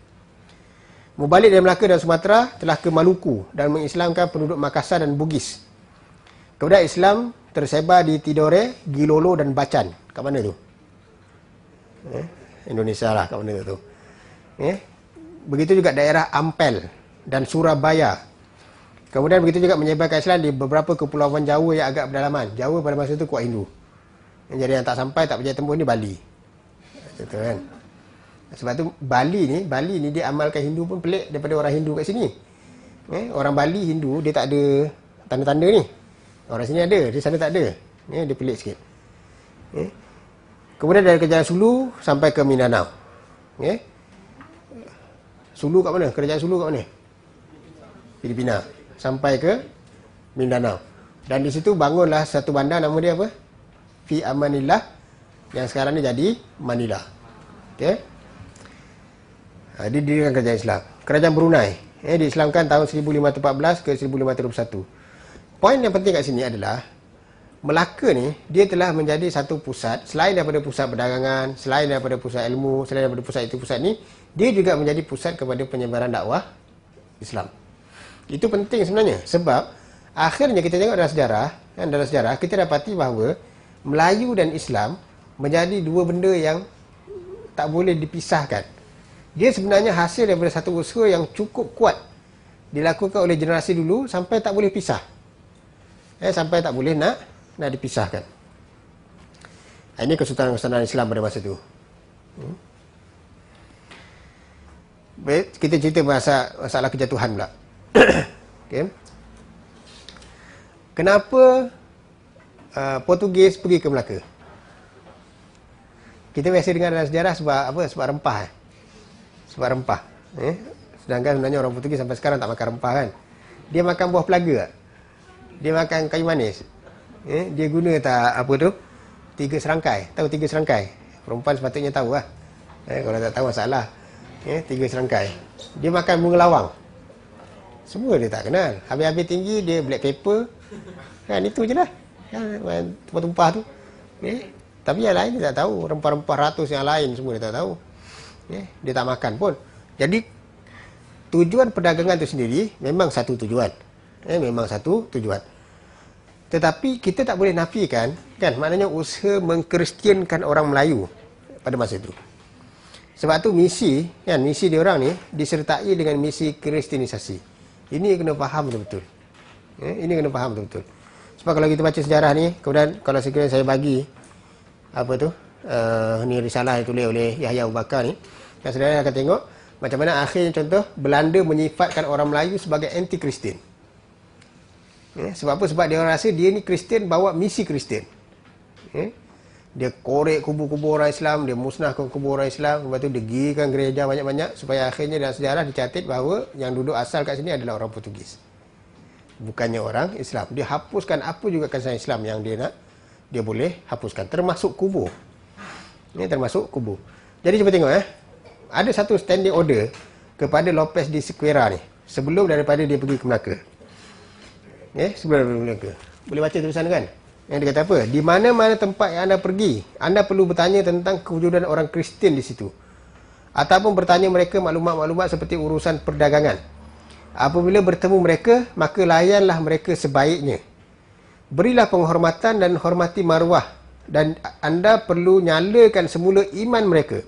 Mubalik dari Melaka dan Sumatera telah ke Maluku dan mengislamkan penduduk Makassar dan Bugis. Kemudian Islam tersebar di Tidore, Gilolo dan Bacan. Kat mana tu? Eh? Indonesia lah kat mana tu. Eh? Begitu juga daerah Ampel dan Surabaya. Kemudian begitu juga menyebarkan Islam di beberapa kepulauan Jawa yang agak berdalaman. Jawa pada masa itu kuat Hindu. Jadi yang tak sampai tak percaya tempur ni Bali. Gitu kan. Sebab tu Bali ni, Bali ni dia amalkan Hindu pun pelik daripada orang Hindu kat sini. Eh, orang Bali Hindu dia tak ada tanda-tanda ni. Orang sini ada, di sana tak ada. Ya, eh, dia pelik sikit. Eh. Kemudian dari kerajaan Sulu sampai ke Mindanao. Ya. Eh. Sulu kat mana? Kerajaan Sulu kat mana? Filipina. Sampai ke Mindanao. Dan di situ bangunlah satu bandar nama dia apa? fi amanillah yang sekarang ni jadi Manila. Okey. Jadi ha, dirikan kerajaan Islam. Kerajaan Brunei eh diislamkan tahun 1514 ke 1521. Poin yang penting kat sini adalah Melaka ni dia telah menjadi satu pusat selain daripada pusat perdagangan, selain daripada pusat ilmu, selain daripada pusat itu pusat ni, dia juga menjadi pusat kepada penyebaran dakwah Islam. Itu penting sebenarnya sebab akhirnya kita tengok dalam sejarah, kan dalam sejarah kita dapati bahawa Melayu dan Islam menjadi dua benda yang tak boleh dipisahkan. Dia sebenarnya hasil daripada satu usaha yang cukup kuat dilakukan oleh generasi dulu sampai tak boleh pisah. Eh, sampai tak boleh nak nak dipisahkan. Eh, ini kesultanan-kesultanan Islam pada masa itu. Hmm. Baik, kita cerita masa, masalah kejatuhan pula. okay. Kenapa Ah, Portugis pergi ke Melaka. Kita biasa dengar dalam sejarah sebab apa? Sebab rempah. Eh? Sebab rempah. Eh? Sedangkan sebenarnya orang Portugis sampai sekarang tak makan rempah kan. Dia makan buah pelaga tak? Dia makan kayu manis. Eh? Dia guna tak apa tu? Tiga serangkai. Tahu tiga serangkai? Perempuan sepatutnya tahu lah. Eh? kalau tak tahu masalah. Eh? Tiga serangkai. Dia makan bunga lawang. Semua dia tak kenal. Habis-habis tinggi dia black paper. Kan itu je lah. Kan tumpah-tumpah tu ya. tapi yang lain dia tak tahu rempah-rempah ratus yang lain semua dia tak tahu ya. dia tak makan pun jadi tujuan perdagangan itu sendiri memang satu tujuan ya, memang satu tujuan tetapi kita tak boleh nafikan kan maknanya usaha mengkristiankan orang Melayu pada masa itu sebab tu misi kan misi dia orang ni disertai dengan misi kristinisasi ini kena faham betul-betul ya, ini kena faham betul-betul sebab kalau kita baca sejarah ni, kemudian kalau sekiranya saya bagi apa tu, uh, ni risalah yang tulis oleh Yahya Ubakar ni, dan saudara akan tengok macam mana akhirnya contoh Belanda menyifatkan orang Melayu sebagai anti-Kristian. Eh, sebab apa? Sebab dia orang rasa dia ni Kristian bawa misi Kristian. Eh, dia korek kubu-kubu orang Islam, dia musnahkan kubu orang Islam, lepas tu dia gigikan gereja banyak-banyak supaya akhirnya dalam sejarah dicatat bahawa yang duduk asal kat sini adalah orang Portugis bukannya orang Islam. Dia hapuskan apa juga kesan Islam yang dia nak dia boleh hapuskan termasuk kubur. Ini termasuk kubur. Jadi cuba tengok eh. Ada satu standing order kepada Lopez di Sequeira ni sebelum daripada dia pergi ke Melaka. Eh, sebelum daripada Melaka. Boleh baca tulisan kan? Yang dia kata apa? Di mana-mana tempat yang anda pergi, anda perlu bertanya tentang kewujudan orang Kristian di situ. Ataupun bertanya mereka maklumat-maklumat seperti urusan perdagangan. Apabila bertemu mereka, maka layanlah mereka sebaiknya. Berilah penghormatan dan hormati maruah dan anda perlu nyalakan semula iman mereka.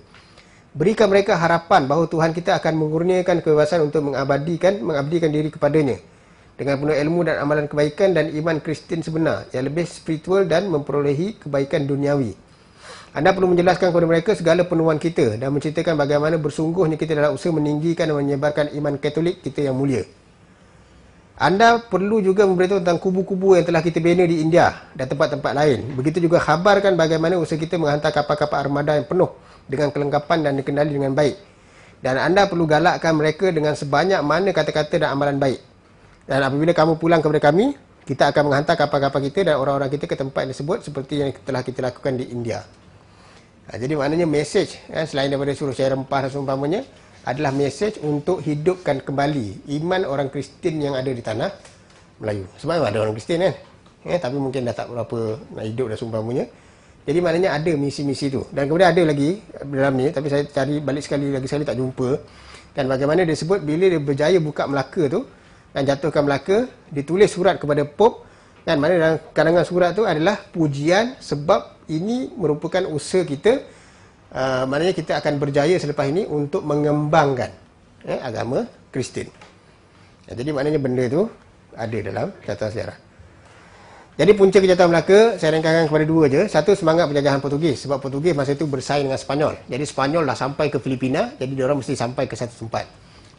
Berikan mereka harapan bahawa Tuhan kita akan mengurniakan kebebasan untuk mengabadikan, mengabdikan diri kepadanya dengan penuh ilmu dan amalan kebaikan dan iman Kristen sebenar yang lebih spiritual dan memperolehi kebaikan duniawi. Anda perlu menjelaskan kepada mereka segala penuhan kita dan menceritakan bagaimana bersungguhnya kita dalam usaha meninggikan dan menyebarkan iman Katolik kita yang mulia. Anda perlu juga memberitahu tentang kubu-kubu yang telah kita bina di India dan tempat-tempat lain. Begitu juga khabarkan bagaimana usaha kita menghantar kapal-kapal armada yang penuh dengan kelengkapan dan dikendali dengan baik. Dan anda perlu galakkan mereka dengan sebanyak mana kata-kata dan amalan baik. Dan apabila kamu pulang kepada kami, kita akan menghantar kapal-kapal kita dan orang-orang kita ke tempat yang disebut seperti yang telah kita lakukan di India. Ha, jadi maknanya mesej eh, ha, selain daripada suruh saya rempah dan seumpamanya adalah mesej untuk hidupkan kembali iman orang Kristian yang ada di tanah Melayu. Sebab ada orang Kristian kan. Eh, tapi mungkin dah tak berapa nak hidup dan seumpamanya. Jadi maknanya ada misi-misi tu. Dan kemudian ada lagi dalam ni tapi saya cari balik sekali lagi sekali tak jumpa. Dan bagaimana dia sebut bila dia berjaya buka Melaka tu dan jatuhkan Melaka, ditulis surat kepada Pope Kan mana dalam karangan surat tu adalah pujian sebab ini merupakan usaha kita uh, maknanya kita akan berjaya selepas ini untuk mengembangkan eh, agama Kristen. Ya, jadi maknanya benda tu ada dalam catatan sejarah. Jadi punca kejatuhan Melaka saya rengkangkan kepada dua je. Satu semangat penjajahan Portugis sebab Portugis masa itu bersaing dengan Spanyol. Jadi Spanyol dah sampai ke Filipina jadi dia orang mesti sampai ke satu tempat.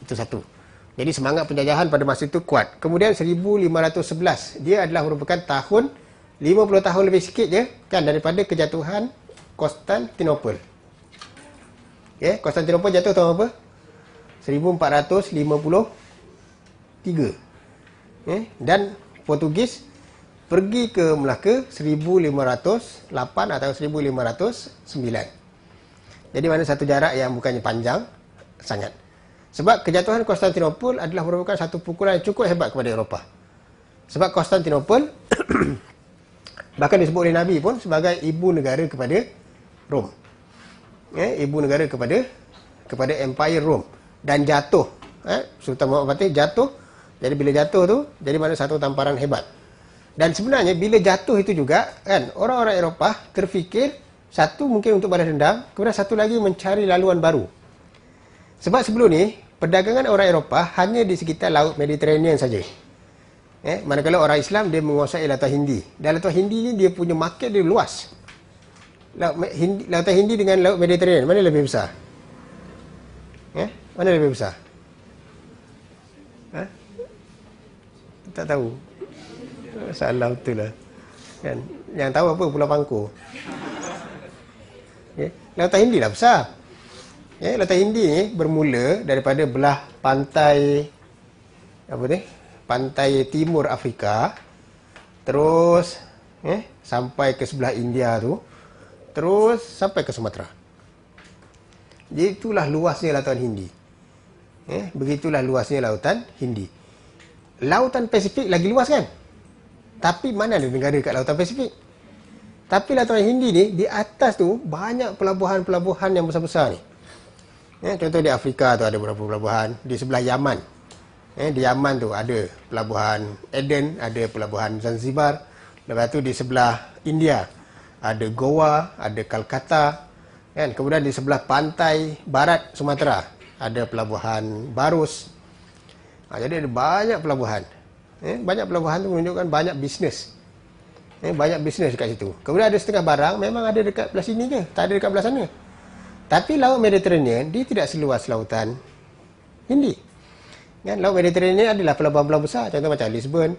Itu satu. Jadi semangat penjajahan pada masa itu kuat. Kemudian 1511, dia adalah merupakan tahun 50 tahun lebih sikit je ya, kan daripada kejatuhan Konstantinopel. Okey, ya, Konstantinopel jatuh tahun apa? 1453. Eh, ya, dan Portugis pergi ke Melaka 1508 atau 1509. Jadi mana satu jarak yang bukannya panjang sangat. Sebab kejatuhan Konstantinopel adalah merupakan satu pukulan yang cukup hebat kepada Eropah. Sebab Konstantinopel bahkan disebut oleh Nabi pun sebagai ibu negara kepada Rom. Eh, ibu negara kepada kepada Empire Rom dan jatuh. Eh, Sultan Muhammad Fatih jatuh. Jadi bila jatuh tu, jadi mana satu tamparan hebat. Dan sebenarnya bila jatuh itu juga kan orang-orang Eropah terfikir satu mungkin untuk balas dendam, kemudian satu lagi mencari laluan baru. Sebab sebelum ni perdagangan orang Eropah hanya di sekitar laut Mediterranean saja. Eh, manakala orang Islam dia menguasai Lautan Hindi. Dan Lautan Hindi ni dia punya market dia luas. Laut Hindi, Lautan Hindi dengan laut Mediterranean mana lebih besar? Eh, mana lebih besar? Ha? Tak tahu. Salah betul lah. Kan? Yang tahu apa Pulau Pangkor? Okay. Eh, Lautan Hindi lah besar. Ya, eh, latar Hindi ni bermula daripada belah pantai apa ni? Pantai timur Afrika terus eh sampai ke sebelah India tu terus sampai ke Sumatera. Jadi itulah luasnya lautan Hindi. Eh, begitulah luasnya lautan Hindi. Lautan Pasifik lagi luas kan? Tapi mana ada negara dekat lautan Pasifik? Tapi lautan Hindi ni di atas tu banyak pelabuhan-pelabuhan yang besar-besar ni. Eh, contoh di Afrika tu ada beberapa pelabuhan. Di sebelah Yaman. Eh, di Yaman tu ada pelabuhan Eden, ada pelabuhan Zanzibar. Lepas tu di sebelah India ada Goa, ada Kolkata. Kan? Kemudian di sebelah pantai barat Sumatera ada pelabuhan Barus. Ha, jadi ada banyak pelabuhan. Eh, banyak pelabuhan tu menunjukkan banyak bisnes. Eh, banyak bisnes dekat situ. Kemudian ada setengah barang memang ada dekat belah sini je, tak ada dekat belah sana. Tapi laut Mediterania dia tidak seluas lautan Hindi. Kan laut Mediterania adalah pelabuhan-pelabuhan besar contoh macam Lisbon,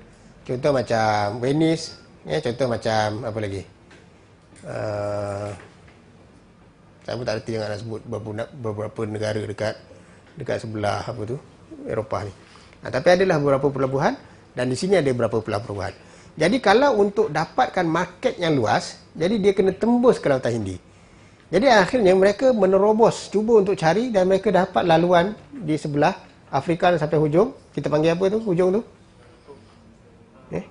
contoh macam Venice, ya contoh macam apa lagi? Uh, eh, saya pun tak reti yang nak sebut beberapa, beberapa negara dekat dekat sebelah apa tu Eropah ni. Ha, tapi adalah beberapa pelabuhan dan di sini ada beberapa pelabuhan. Jadi kalau untuk dapatkan market yang luas, jadi dia kena tembus ke lautan Hindi. Jadi akhirnya mereka menerobos, cuba untuk cari dan mereka dapat laluan di sebelah Afrika sampai hujung. Kita panggil apa tu? Hujung tu? Eh?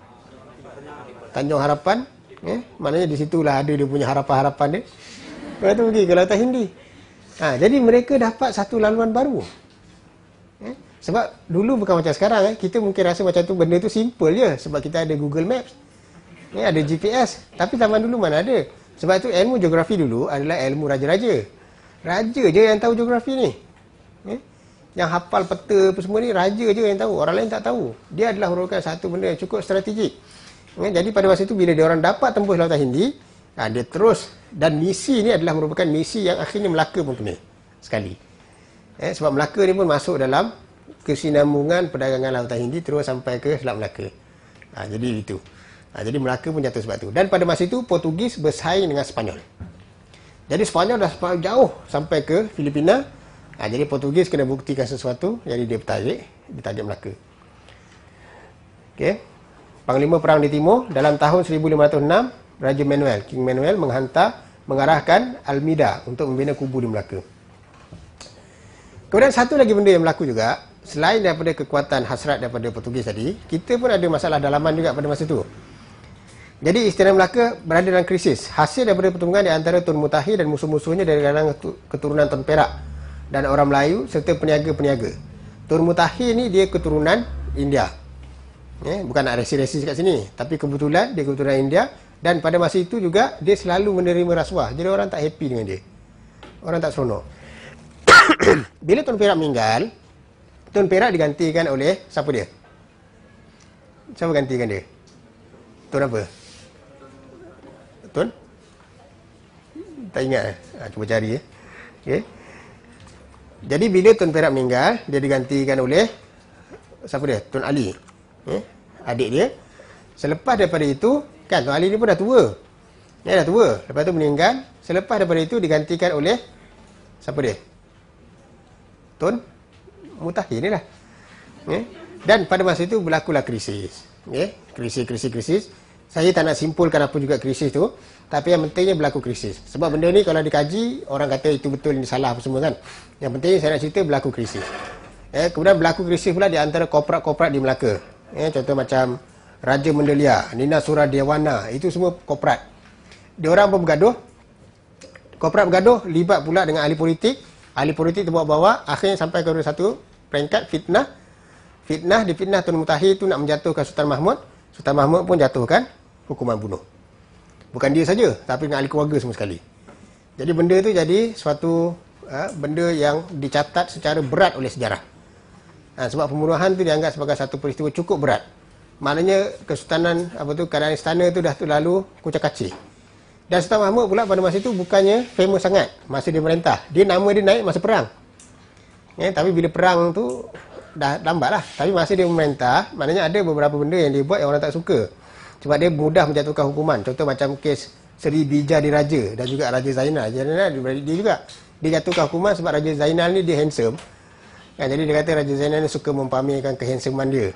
Tanjung Harapan. Eh? Maknanya di situlah ada dia punya harapan-harapan dia. Lepas tu pergi ke Lautan Hindi. Ha, jadi mereka dapat satu laluan baru. Eh? Sebab dulu bukan macam sekarang. Eh? Kita mungkin rasa macam tu benda tu simple je. Sebab kita ada Google Maps. Eh, ada GPS. Tapi zaman dulu mana ada. Sebab tu ilmu geografi dulu adalah ilmu raja-raja. Raja je yang tahu geografi ni. Eh? Yang hafal peta apa semua ni, raja je yang tahu. Orang lain tak tahu. Dia adalah merupakan satu benda yang cukup strategik. Eh? Jadi pada masa tu bila dia orang dapat tembus Lautan Hindi, ha, dia terus dan misi ni adalah merupakan misi yang akhirnya Melaka pun punya sekali. Eh? Sebab Melaka ni pun masuk dalam kesinambungan perdagangan Lautan Hindi terus sampai ke Selat Melaka. Ha, jadi itu. Ha, jadi Melaka pun jatuh sebab tu. Dan pada masa itu Portugis bersaing dengan Sepanyol. Jadi Sepanyol dah sampai jauh sampai ke Filipina. Ha, jadi Portugis kena buktikan sesuatu. Jadi dia bertarik. Dia tarik Melaka. Okay. Panglima Perang di Timur. Dalam tahun 1506, Raja Manuel, King Manuel menghantar, mengarahkan Almida untuk membina kubu di Melaka. Kemudian satu lagi benda yang berlaku juga. Selain daripada kekuatan hasrat daripada Portugis tadi, kita pun ada masalah dalaman juga pada masa itu. Jadi istana Melaka berada dalam krisis. Hasil daripada pertemuan di antara Tun Mutahir dan musuh-musuhnya dari kalangan keturunan Tun Perak dan orang Melayu serta peniaga-peniaga. Tun Mutahir ni dia keturunan India. Eh, bukan nak resi-resi kat sini. Tapi kebetulan dia keturunan India dan pada masa itu juga dia selalu menerima rasuah. Jadi orang tak happy dengan dia. Orang tak seronok. Bila Tun Perak meninggal, Tun Perak digantikan oleh siapa dia? Siapa gantikan dia? Tun apa? betul? Tak ingat eh? Ha, cuba cari eh. Okay. Jadi bila Tun Perak meninggal, dia digantikan oleh siapa dia? Tun Ali. Eh? Adik dia. Selepas daripada itu, kan Tun Ali ni pun dah tua. Dia dah tua. Lepas tu meninggal. Selepas daripada itu digantikan oleh siapa dia? Tun Mutahir ni lah. Eh? Dan pada masa itu berlakulah krisis. Eh? Krisis, krisis, krisis. krisis saya tak nak simpulkan apa juga krisis tu tapi yang pentingnya berlaku krisis sebab benda ni kalau dikaji orang kata itu betul ini salah apa semua kan yang pentingnya saya nak cerita berlaku krisis eh kemudian berlaku krisis pula di antara korporat-korporat di Melaka eh contoh macam Raja Mendelia Nina Suradewana itu semua korporat dia orang pun bergaduh korporat bergaduh libat pula dengan ahli politik ahli politik terbawa-bawa akhirnya sampai ke satu peringkat fitnah fitnah di fitnah Tun Mutahir tu nak menjatuhkan Sultan Mahmud Sultan Mahmud pun jatuhkan hukuman bunuh. Bukan dia saja, tapi dengan ahli keluarga semua sekali. Jadi benda itu jadi suatu uh, benda yang dicatat secara berat oleh sejarah. Ha, sebab pembunuhan itu dianggap sebagai satu peristiwa cukup berat. Maknanya kesultanan apa tu keadaan istana itu dah terlalu kucak kacir. Dan Sultan Mahmud pula pada masa itu bukannya famous sangat masa dia merintah. Dia nama dia naik masa perang. Eh, tapi bila perang tu dah lambat lah. Tapi masa dia merintah, maknanya ada beberapa benda yang dia buat yang orang tak suka sebab dia mudah menjatuhkan hukuman contoh macam kes Seri Bija Diraja dan juga Raja Zainal Zainal dia juga dia jatuhkan hukuman sebab Raja Zainal ni dia handsome kan jadi dia kata Raja Zainal ni suka mempamerkan kehandsoman dia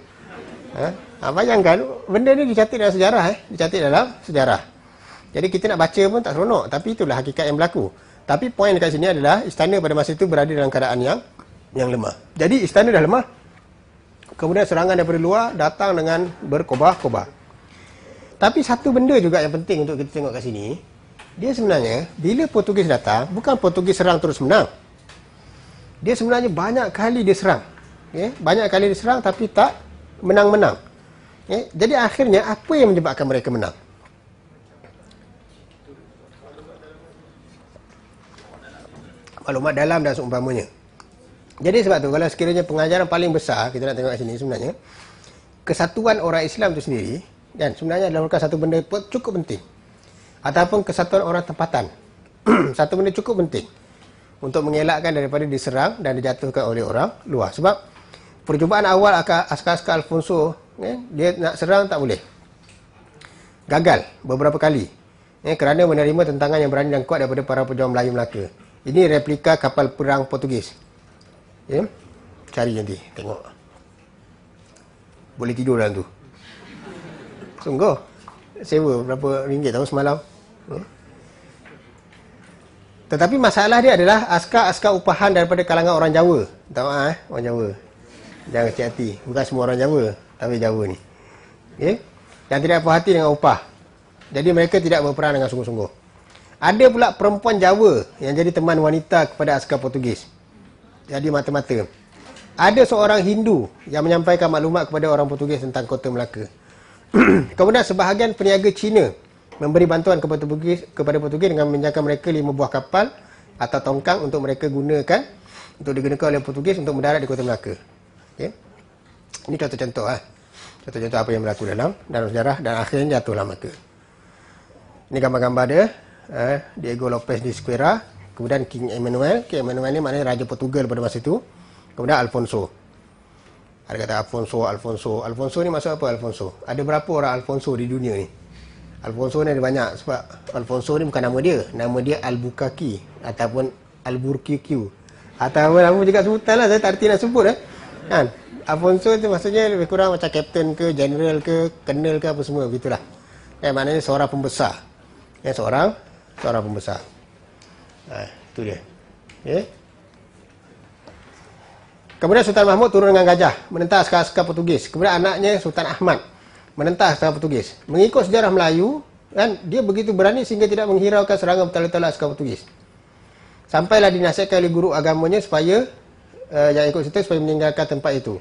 ha? ha? bayangkan benda ni dicatat dalam sejarah eh dicatat dalam sejarah jadi kita nak baca pun tak seronok tapi itulah hakikat yang berlaku tapi poin dekat sini adalah istana pada masa itu berada dalam keadaan yang yang lemah jadi istana dah lemah kemudian serangan daripada luar datang dengan berkobar-kobar tapi satu benda juga yang penting untuk kita tengok kat sini, dia sebenarnya bila Portugis datang, bukan Portugis serang terus menang. Dia sebenarnya banyak kali dia serang. Okay? Ya, banyak kali dia serang tapi tak menang-menang. Okay? Ya. Jadi akhirnya apa yang menyebabkan mereka menang? Maklumat dalam dan seumpamanya. Jadi sebab tu kalau sekiranya pengajaran paling besar kita nak tengok kat sini sebenarnya kesatuan orang Islam tu sendiri dan sebenarnya adalah merupakan satu benda cukup penting. Ataupun kesatuan orang tempatan. satu benda cukup penting. Untuk mengelakkan daripada diserang dan dijatuhkan oleh orang luar. Sebab perjumpaan awal askar-askar Alfonso, eh, dia nak serang tak boleh. Gagal beberapa kali. Eh, kerana menerima tentangan yang berani dan kuat daripada para pejuang Melayu Melaka. Ini replika kapal perang Portugis. Eh, cari nanti, tengok. Boleh tidur dalam tu. Sungguh. Sewa berapa ringgit tahun semalam. Hmm? Tetapi masalah dia adalah askar-askar upahan daripada kalangan orang Jawa. Tak maaf eh, orang Jawa. Jangan kecil hati. Bukan semua orang Jawa. Tapi Jawa ni. Okay? Ya? Yang tidak puas hati dengan upah. Jadi mereka tidak berperan dengan sungguh-sungguh. Ada pula perempuan Jawa yang jadi teman wanita kepada askar Portugis. Jadi mata-mata. Ada seorang Hindu yang menyampaikan maklumat kepada orang Portugis tentang kota Melaka. Kemudian sebahagian peniaga Cina memberi bantuan kepada Portugis kepada Portugis dengan menjaga mereka lima buah kapal atau tongkang untuk mereka gunakan untuk digunakan oleh Portugis untuk mendarat di Kota Melaka. Okay. Ini contoh-contoh ah. Contoh-contoh apa yang berlaku dalam dalam sejarah dan akhirnya jatuhlah Melaka. Ini gambar-gambar dia eh, Diego Lopez de Squira, kemudian King Emmanuel, King Emmanuel ni maknanya raja Portugal pada masa itu. Kemudian Alfonso. Ada kata Alfonso, Alfonso. Alfonso ni maksud apa Alfonso? Ada berapa orang Alfonso di dunia ni? Alfonso ni ada banyak sebab Alfonso ni bukan nama dia. Nama dia Al-Bukaki ataupun Al-Burkiu. Ataupun nama juga sebutan lah. Saya tak arti nak sebut eh. Kan? Alfonso tu maksudnya lebih kurang macam captain ke, general ke, colonel ke apa semua. Begitulah. Eh, maknanya seorang pembesar. Eh, seorang, seorang pembesar. Ha, eh, dia. Okay. Eh? Kemudian Sultan Mahmud turun dengan gajah menentang askar-askar Portugis. Kemudian anaknya Sultan Ahmad menentang askar Portugis. Mengikut sejarah Melayu, kan dia begitu berani sehingga tidak menghiraukan serangan bertala-tala askar Portugis. Sampailah dinasihatkan oleh guru agamanya supaya uh, yang ikut serta supaya meninggalkan tempat itu.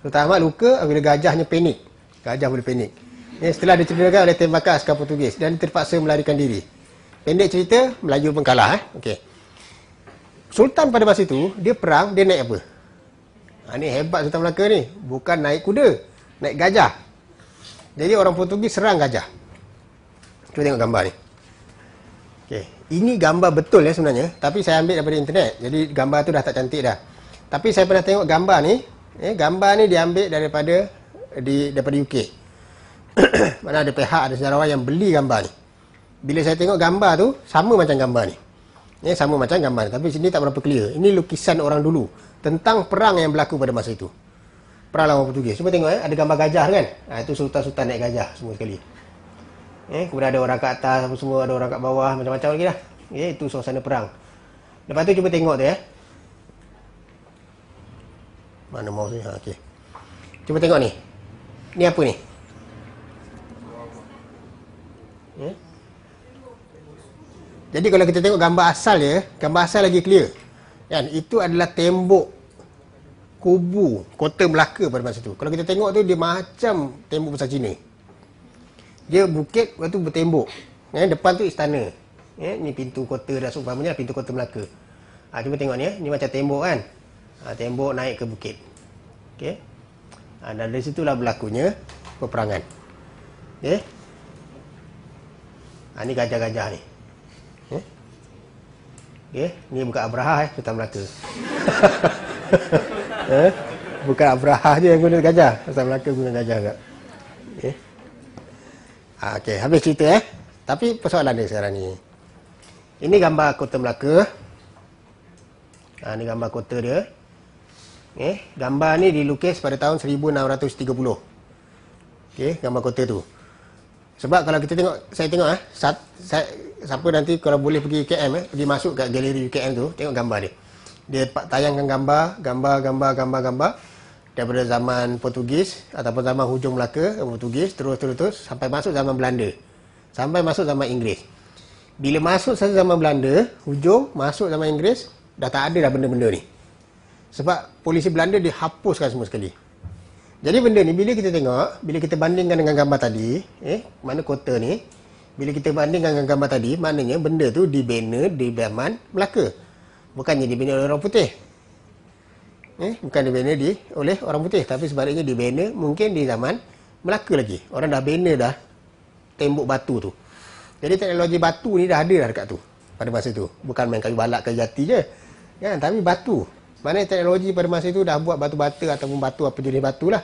Sultan Ahmad luka apabila gajahnya panik. Gajah boleh panik. Ya, setelah dicederakan oleh tembakan askar Portugis dan terpaksa melarikan diri. Pendek cerita, Melayu pun kalah. Eh? Okay. Sultan pada masa itu, dia perang, dia naik apa? Ha, ni hebat Sultan Melaka ni. Bukan naik kuda. Naik gajah. Jadi orang Portugis serang gajah. Cuba tengok gambar ni. Okay. Ini gambar betul ya sebenarnya. Tapi saya ambil daripada internet. Jadi gambar tu dah tak cantik dah. Tapi saya pernah tengok gambar ni. Eh, gambar ni diambil daripada di daripada UK. Mana ada pihak, ada sejarawan yang beli gambar ni. Bila saya tengok gambar tu, sama macam gambar ni. Eh, sama macam gambar ni. Tapi sini tak berapa clear. Ini lukisan orang dulu tentang perang yang berlaku pada masa itu. Perang lawan Portugis. Cuba tengok eh, ada gambar gajah kan? Ha, itu sultan-sultan naik gajah semua sekali. Eh, kemudian ada orang kat atas apa semua, ada orang kat bawah macam-macam lagi lah. Eh, itu suasana perang. Lepas tu cuba tengok tu ya. Eh. Mana mouse ni? Ha, okay. Cuba tengok ni. Ni apa ni? Eh? Jadi kalau kita tengok gambar asal ya, gambar asal lagi clear. Kan? Itu adalah tembok kubu kota Melaka pada masa tu. Kalau kita tengok tu dia macam tembok besar Cina. Dia bukit tu bertembok. Eh, depan tu istana. Eh, ni pintu kota dah seumpamanya pintu kota Melaka. Ha, cuba tengok ni eh. Ni macam tembok kan. Ha, tembok naik ke bukit. Okey. Ha, dan dari situlah berlakunya peperangan. Okey. Ha, ni gajah-gajah ni. Okay. Eh, ni bukan Abraha eh, Sultan Melaka. eh? Bukan Abraha je yang guna gajah. Sultan Melaka guna gajah juga. Okay. Eh. Ha, okay. habis cerita eh. Tapi persoalan dia sekarang ni. Ini gambar kota Melaka. Ha, ini gambar kota dia. Okay. Eh, gambar ni dilukis pada tahun 1630. Okay. Gambar kota tu. Sebab kalau kita tengok, saya tengok eh. Sat, saya, siapa nanti kalau boleh pergi UKM eh, pergi masuk kat galeri UKM tu, tengok gambar dia. Dia tayangkan gambar, gambar, gambar, gambar, gambar daripada zaman Portugis ataupun zaman hujung Melaka, Portugis terus terus terus sampai masuk zaman Belanda. Sampai masuk zaman Inggris. Bila masuk satu zaman Belanda, hujung masuk zaman Inggris dah tak ada dah benda-benda ni. Sebab polisi Belanda dihapuskan semua sekali. Jadi benda ni bila kita tengok, bila kita bandingkan dengan gambar tadi, eh, mana kota ni, bila kita bandingkan dengan gambar tadi, maknanya benda tu dibina di Beman Melaka. Bukannya dibina oleh orang putih. Eh, bukan dibina di oleh orang putih, tapi sebaliknya dibina mungkin di zaman Melaka lagi. Orang dah bina dah tembok batu tu. Jadi teknologi batu ni dah ada dah dekat tu pada masa tu. Bukan main kayu balak ke jati je. Kan, tapi batu. Maknanya teknologi pada masa itu dah buat batu bata ataupun batu apa jenis batu lah.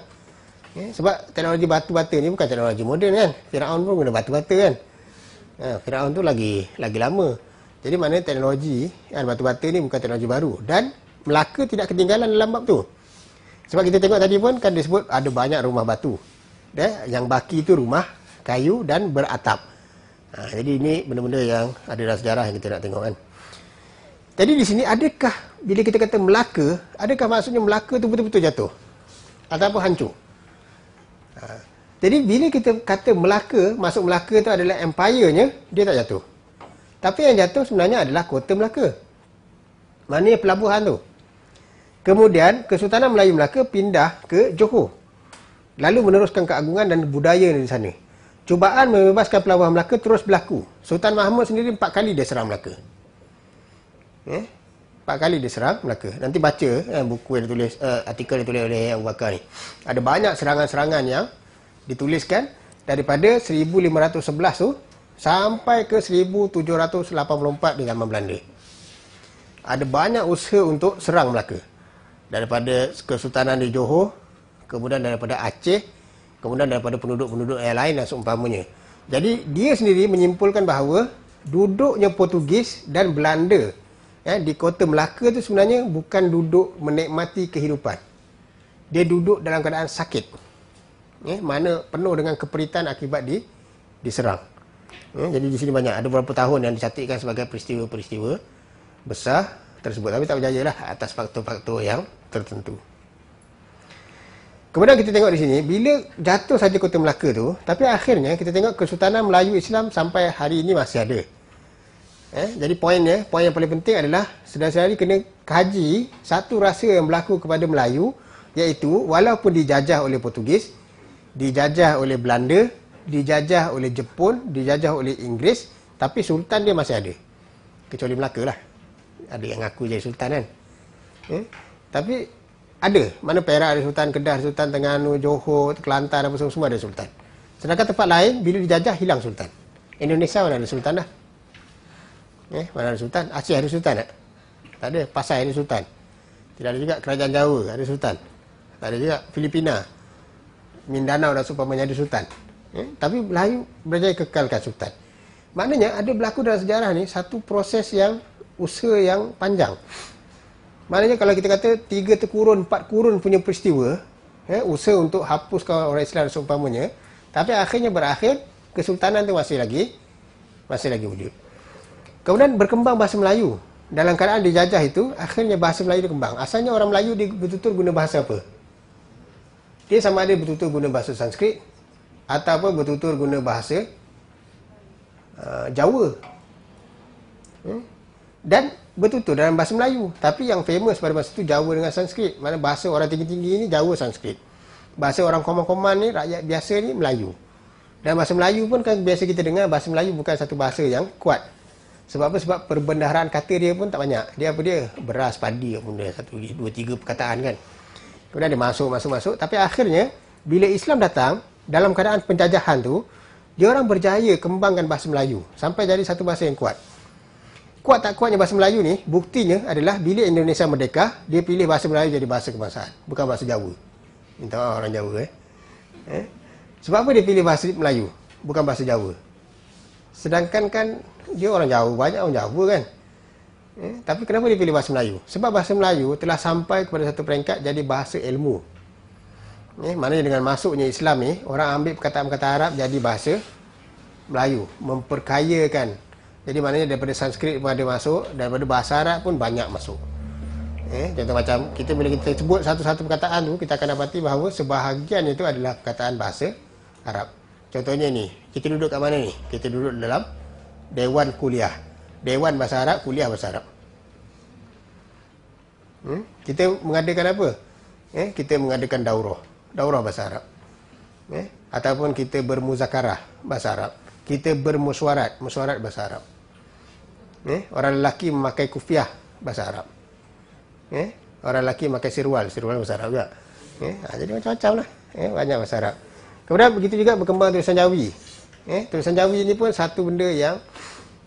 Eh, sebab teknologi batu bata ni bukan teknologi moden kan. Firaun pun guna batu bata kan. Ha, Firaun tu lagi lagi lama. Jadi mana teknologi kan, eh, batu-bata ni bukan teknologi baru. Dan Melaka tidak ketinggalan dalam bab tu. Sebab kita tengok tadi pun kan disebut ada banyak rumah batu. Ya, yang baki itu rumah kayu dan beratap. Ha, jadi ini benda-benda yang ada dalam sejarah yang kita nak tengok kan. Jadi di sini adakah bila kita kata Melaka, adakah maksudnya Melaka tu betul-betul jatuh? Ataupun hancur? Ha, jadi bila kita kata Melaka, masuk Melaka tu adalah empire-nya, dia tak jatuh. Tapi yang jatuh sebenarnya adalah kota Melaka. Mana pelabuhan tu? Kemudian Kesultanan Melayu Melaka pindah ke Johor. Lalu meneruskan keagungan dan budaya di sana. Cubaan membebaskan pelabuhan Melaka terus berlaku. Sultan Mahmud sendiri empat kali dia serang Melaka. Eh? Empat kali dia serang Melaka. Nanti baca eh, buku yang ditulis, eh, artikel yang ditulis oleh Abu Bakar ni. Ada banyak serangan-serangan yang dituliskan daripada 1511 tu sampai ke 1784 dengan Belanda. Ada banyak usaha untuk serang Melaka. Daripada Kesultanan di Johor, kemudian daripada Aceh, kemudian daripada penduduk-penduduk yang lain dan lah seumpamanya. Jadi dia sendiri menyimpulkan bahawa duduknya Portugis dan Belanda ya, di kota Melaka itu sebenarnya bukan duduk menikmati kehidupan. Dia duduk dalam keadaan sakit eh, mana penuh dengan keperitan akibat di diserang. Eh, jadi di sini banyak ada beberapa tahun yang dicatatkan sebagai peristiwa-peristiwa besar tersebut tapi tak berjaya lah atas faktor-faktor yang tertentu. Kemudian kita tengok di sini bila jatuh saja Kota Melaka tu tapi akhirnya kita tengok Kesultanan Melayu Islam sampai hari ini masih ada. Eh, jadi poinnya, poin yang paling penting adalah sedari-sedari kena kaji satu rasa yang berlaku kepada Melayu iaitu walaupun dijajah oleh Portugis, dijajah oleh Belanda, dijajah oleh Jepun, dijajah oleh Inggeris, tapi sultan dia masih ada. Kecuali Melaka lah. Ada yang aku jadi sultan kan. Eh? Tapi ada. Mana Perak ada sultan, Kedah sultan, Tengganu, Johor, Kelantan apa semua, semua ada sultan. Sedangkan tempat lain bila dijajah hilang sultan. Indonesia mana ada sultan dah? Eh, mana ada sultan? Aceh ada sultan tak? Tak ada. Pasai ada sultan. Tidak ada juga kerajaan Jawa ada sultan. Tak ada juga Filipina Mindanao dah sumpah menjadi sultan. Eh? Tapi Melayu berjaya kekalkan sultan. Maknanya ada berlaku dalam sejarah ni satu proses yang usaha yang panjang. Maknanya kalau kita kata tiga terkurun, empat kurun punya peristiwa, eh, usaha untuk hapuskan orang Islam seumpamanya, tapi akhirnya berakhir, kesultanan itu masih lagi masih lagi wujud. Kemudian berkembang bahasa Melayu. Dalam keadaan dijajah itu, akhirnya bahasa Melayu berkembang. Asalnya orang Melayu dituntut guna bahasa apa? Dia sama ada bertutur guna bahasa Sanskrit ataupun bertutur guna bahasa uh, Jawa. Hmm? Dan bertutur dalam bahasa Melayu. Tapi yang famous pada masa itu Jawa dengan Sanskrit. Mana bahasa orang tinggi-tinggi ini Jawa Sanskrit. Bahasa orang koman-koman ni rakyat biasa ni Melayu. Dan bahasa Melayu pun kan biasa kita dengar bahasa Melayu bukan satu bahasa yang kuat. Sebab apa? Sebab perbendaharaan kata dia pun tak banyak. Dia apa dia? Beras, padi, apa benda. Satu, dua, tiga perkataan kan. Kemudian dia masuk, masuk, masuk. Tapi akhirnya, bila Islam datang, dalam keadaan penjajahan tu, dia orang berjaya kembangkan bahasa Melayu sampai jadi satu bahasa yang kuat. Kuat tak kuatnya bahasa Melayu ni, buktinya adalah bila Indonesia merdeka, dia pilih bahasa Melayu jadi bahasa kebangsaan. Bukan bahasa Jawa. Minta maaf orang Jawa eh. eh. Sebab apa dia pilih bahasa Melayu? Bukan bahasa Jawa. Sedangkan kan dia orang Jawa, banyak orang Jawa kan. Eh, tapi kenapa dia pilih bahasa Melayu? Sebab bahasa Melayu telah sampai kepada satu peringkat jadi bahasa ilmu. Eh, maknanya dengan masuknya Islam ni, orang ambil perkataan-perkataan Arab jadi bahasa Melayu. Memperkayakan. Jadi maknanya daripada Sanskrit pun ada masuk, daripada bahasa Arab pun banyak masuk. Eh, contoh macam, kita bila kita sebut satu-satu perkataan tu, kita akan dapati bahawa sebahagian itu adalah perkataan bahasa Arab. Contohnya ni, kita duduk kat mana ni? Kita duduk dalam Dewan Kuliah. Dewan Bahasa Arab, kuliah Bahasa Arab. Hmm? Kita mengadakan apa? Eh, kita mengadakan daurah. Daurah Bahasa Arab. Eh, ataupun kita bermuzakarah Bahasa Arab. Kita bermusyarat, musyarat Bahasa Arab. Eh, orang lelaki memakai kufiah Bahasa Arab. Eh, orang lelaki memakai sirwal, sirwal Bahasa Arab juga. Eh, ha, jadi macam-macam lah. Eh, banyak Bahasa Arab. Kemudian begitu juga berkembang tulisan Jawi. Eh, tulisan Jawi ini pun satu benda yang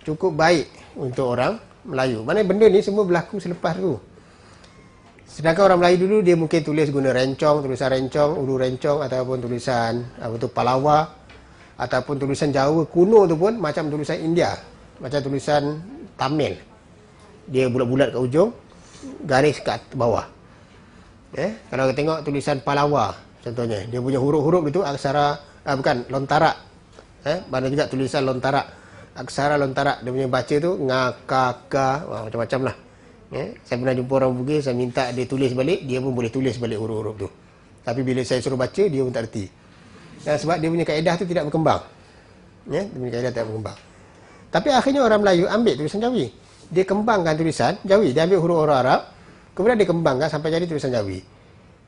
cukup baik untuk orang Melayu. Mana benda ni semua berlaku selepas tu. Sedangkan orang Melayu dulu dia mungkin tulis guna rencong, tulisan rencong, ulu rencong ataupun tulisan apa tu Palawa ataupun tulisan Jawa kuno tu pun macam tulisan India, macam tulisan Tamil. Dia bulat-bulat kat ujung, garis kat bawah. Eh, kalau kita tengok tulisan Palawa contohnya, dia punya huruf-huruf itu aksara ah, eh, bukan Lontara Eh, mana juga tulisan Lontara aksara lontara dia punya baca tu ngakaka wah macam-macam lah eh? saya pernah jumpa orang bugis saya minta dia tulis balik dia pun boleh tulis balik huruf-huruf tu tapi bila saya suruh baca dia pun tak reti dan sebab dia punya kaedah tu tidak berkembang eh? dia punya kaedah tidak berkembang tapi akhirnya orang Melayu ambil tulisan Jawi dia kembangkan tulisan Jawi dia ambil huruf orang Arab kemudian dia kembangkan sampai jadi tulisan Jawi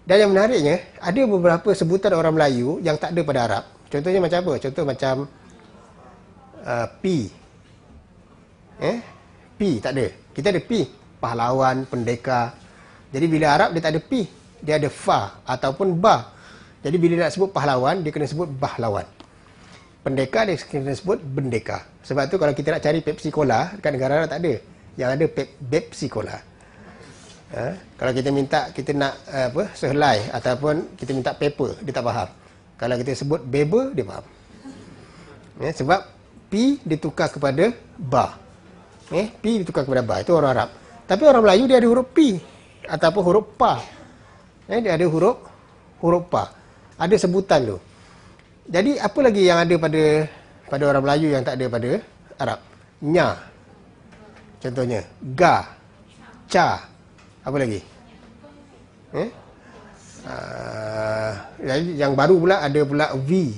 dan yang menariknya ada beberapa sebutan orang Melayu yang tak ada pada Arab contohnya macam apa contoh macam uh, P. Eh? P tak ada. Kita ada P. Pahlawan, pendeka. Jadi bila Arab dia tak ada P. Dia ada Fa ataupun Ba. Jadi bila nak sebut pahlawan, dia kena sebut bahlawan. Pendeka dia kena sebut bendeka. Sebab tu kalau kita nak cari Pepsi Cola, dekat negara Arab tak ada. Yang ada pe- Pepsi Cola. Ha? Kalau kita minta, kita nak eh, apa sehelai ataupun kita minta paper, dia tak faham. Kalau kita sebut beber, dia faham. Ya, sebab P ditukar kepada Ba. Eh, P ditukar kepada Ba. Itu orang Arab. Tapi orang Melayu dia ada huruf P. Ataupun huruf Pa. Eh, dia ada huruf huruf Pa. Ada sebutan tu. Jadi, apa lagi yang ada pada pada orang Melayu yang tak ada pada Arab? Nya. Contohnya. Ga. Ca. Apa lagi? Eh? Uh, yang baru pula ada pula V.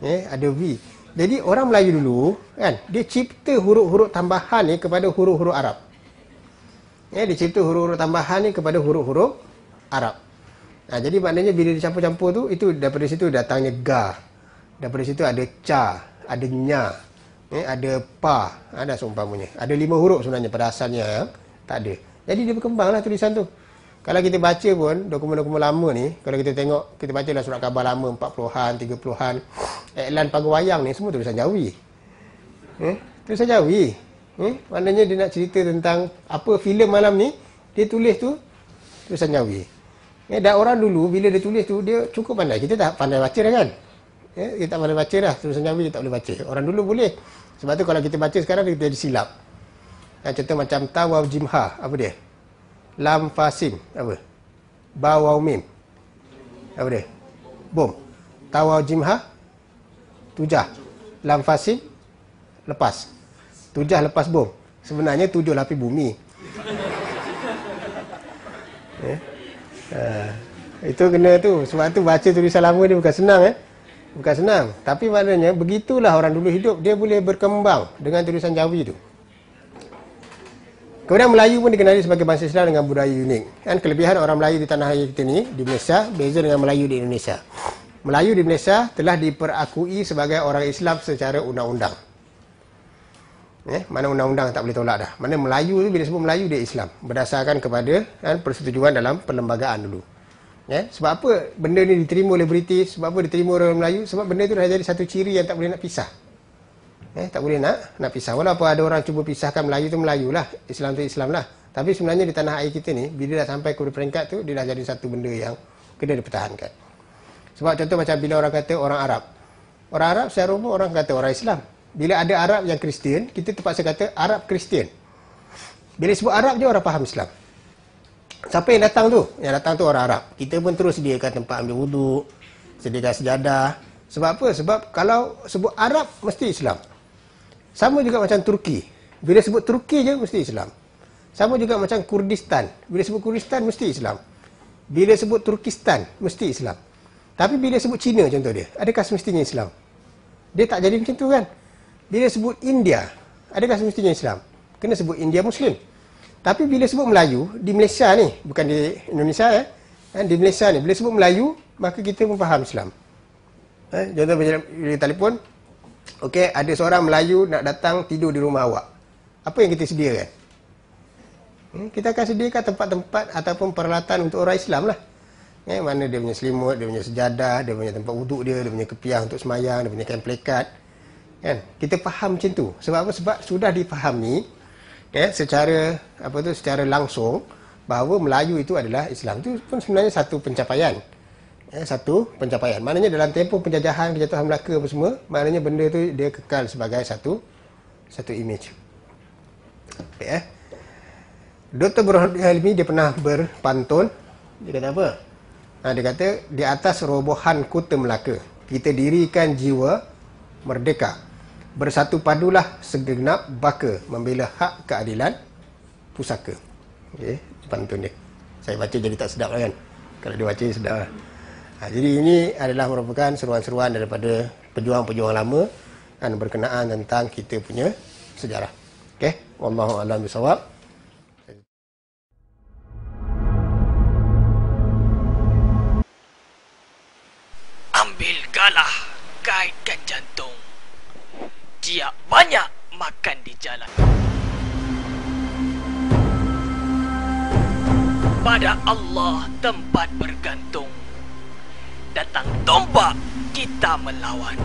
Eh, ada V. Jadi orang Melayu dulu kan dia cipta huruf-huruf tambahan ni kepada huruf-huruf Arab. Ya, dia cipta huruf-huruf tambahan ni kepada huruf-huruf Arab. Ha, jadi maknanya bila dicampur-campur tu itu daripada situ datangnya ga. Daripada situ ada ca, ada nya, eh, ada pa, ada seumpamanya. Ada lima huruf sebenarnya pada asalnya ya. Tak ada. Jadi dia berkembanglah tulisan tu kalau kita baca pun dokumen-dokumen lama ni kalau kita tengok kita baca bacalah surat khabar lama 40-an 30-an iklan panggung wayang ni semua tulisan jawi eh tulisan jawi eh maknanya dia nak cerita tentang apa filem malam ni dia tulis tu tulisan jawi eh dan orang dulu bila dia tulis tu dia cukup pandai kita tak pandai baca dah kan eh kita tak pandai baca dah tulisan jawi kita tak boleh baca orang dulu boleh sebab tu kalau kita baca sekarang kita jadi silap contoh macam tawaf jimha, apa dia? lam fasin apa bawau mim apa dia bom tawau jimha tujah lam fasin lepas tujah lepas bom sebenarnya tujuh lapis lah bumi eh? uh, itu kena tu sebab tu baca tulisan lama ni bukan senang eh bukan senang tapi maknanya begitulah orang dulu hidup dia boleh berkembang dengan tulisan jawi tu Kemudian Melayu pun dikenali sebagai bangsa Islam dengan budaya unik. Kan kelebihan orang Melayu di tanah air kita ni, di Malaysia, beza dengan Melayu di Indonesia. Melayu di Malaysia telah diperakui sebagai orang Islam secara undang-undang. Eh, mana undang-undang tak boleh tolak dah. Mana Melayu tu bila sebut Melayu dia Islam. Berdasarkan kepada kan, persetujuan dalam perlembagaan dulu. Eh, sebab apa benda ni diterima oleh British? Sebab apa diterima oleh orang Melayu? Sebab benda tu dah jadi satu ciri yang tak boleh nak pisah. Eh, tak boleh nak nak pisah. Walaupun ada orang cuba pisahkan Melayu tu Melayu lah. Islam tu Islam lah. Tapi sebenarnya di tanah air kita ni, bila dah sampai kepada peringkat tu, dia dah jadi satu benda yang kena dipertahankan. Sebab contoh macam bila orang kata orang Arab. Orang Arab saya umum orang kata orang Islam. Bila ada Arab yang Kristian, kita terpaksa kata Arab Kristian. Bila sebut Arab je orang faham Islam. Siapa yang datang tu? Yang datang tu orang Arab. Kita pun terus sediakan tempat ambil wuduk, sediakan sejadah. Sebab apa? Sebab kalau sebut Arab, mesti Islam. Sama juga macam Turki. Bila sebut Turki je mesti Islam. Sama juga macam Kurdistan. Bila sebut Kurdistan mesti Islam. Bila sebut Turkistan mesti Islam. Tapi bila sebut China contoh dia, adakah semestinya Islam? Dia tak jadi macam tu kan? Bila sebut India, adakah semestinya Islam? Kena sebut India Muslim. Tapi bila sebut Melayu, di Malaysia ni, bukan di Indonesia eh, kan? di Malaysia ni, bila sebut Melayu, maka kita pun faham Islam. Eh, contoh macam telefon, Okey, ada seorang Melayu nak datang tidur di rumah awak. Apa yang kita sediakan? Hmm, kita akan sediakan tempat-tempat ataupun peralatan untuk orang Islam lah. Eh, mana dia punya selimut, dia punya sejadah, dia punya tempat wuduk dia, dia punya kepiah untuk semayang, dia punya kain plekat. Kan? Kita faham macam tu. Sebab apa? Sebab sudah dipahami, eh, secara apa tu? secara langsung bahawa Melayu itu adalah Islam. Itu pun sebenarnya satu pencapaian eh, satu pencapaian. Maknanya dalam tempoh penjajahan, kejatuhan Melaka apa semua, maknanya benda tu dia kekal sebagai satu satu image. Okay, eh. Dr. Burhanuddin Halimi dia pernah berpantun dia kata apa? Ha, dia kata di atas robohan Kota Melaka kita dirikan jiwa merdeka. Bersatu padulah segenap baka membela hak keadilan pusaka. Okay, pantun dia. Saya baca jadi tak sedap kan. Kalau dia baca sedap lah. Ha, jadi ini adalah merupakan seruan-seruan daripada pejuang-pejuang lama dan berkenaan tentang kita punya sejarah. Okey, wallahu a'lam bisawab. Ambil galah kaitkan jantung. Dia banyak makan di jalan. Pada Allah tempat bergantung datang tombak kita melawan.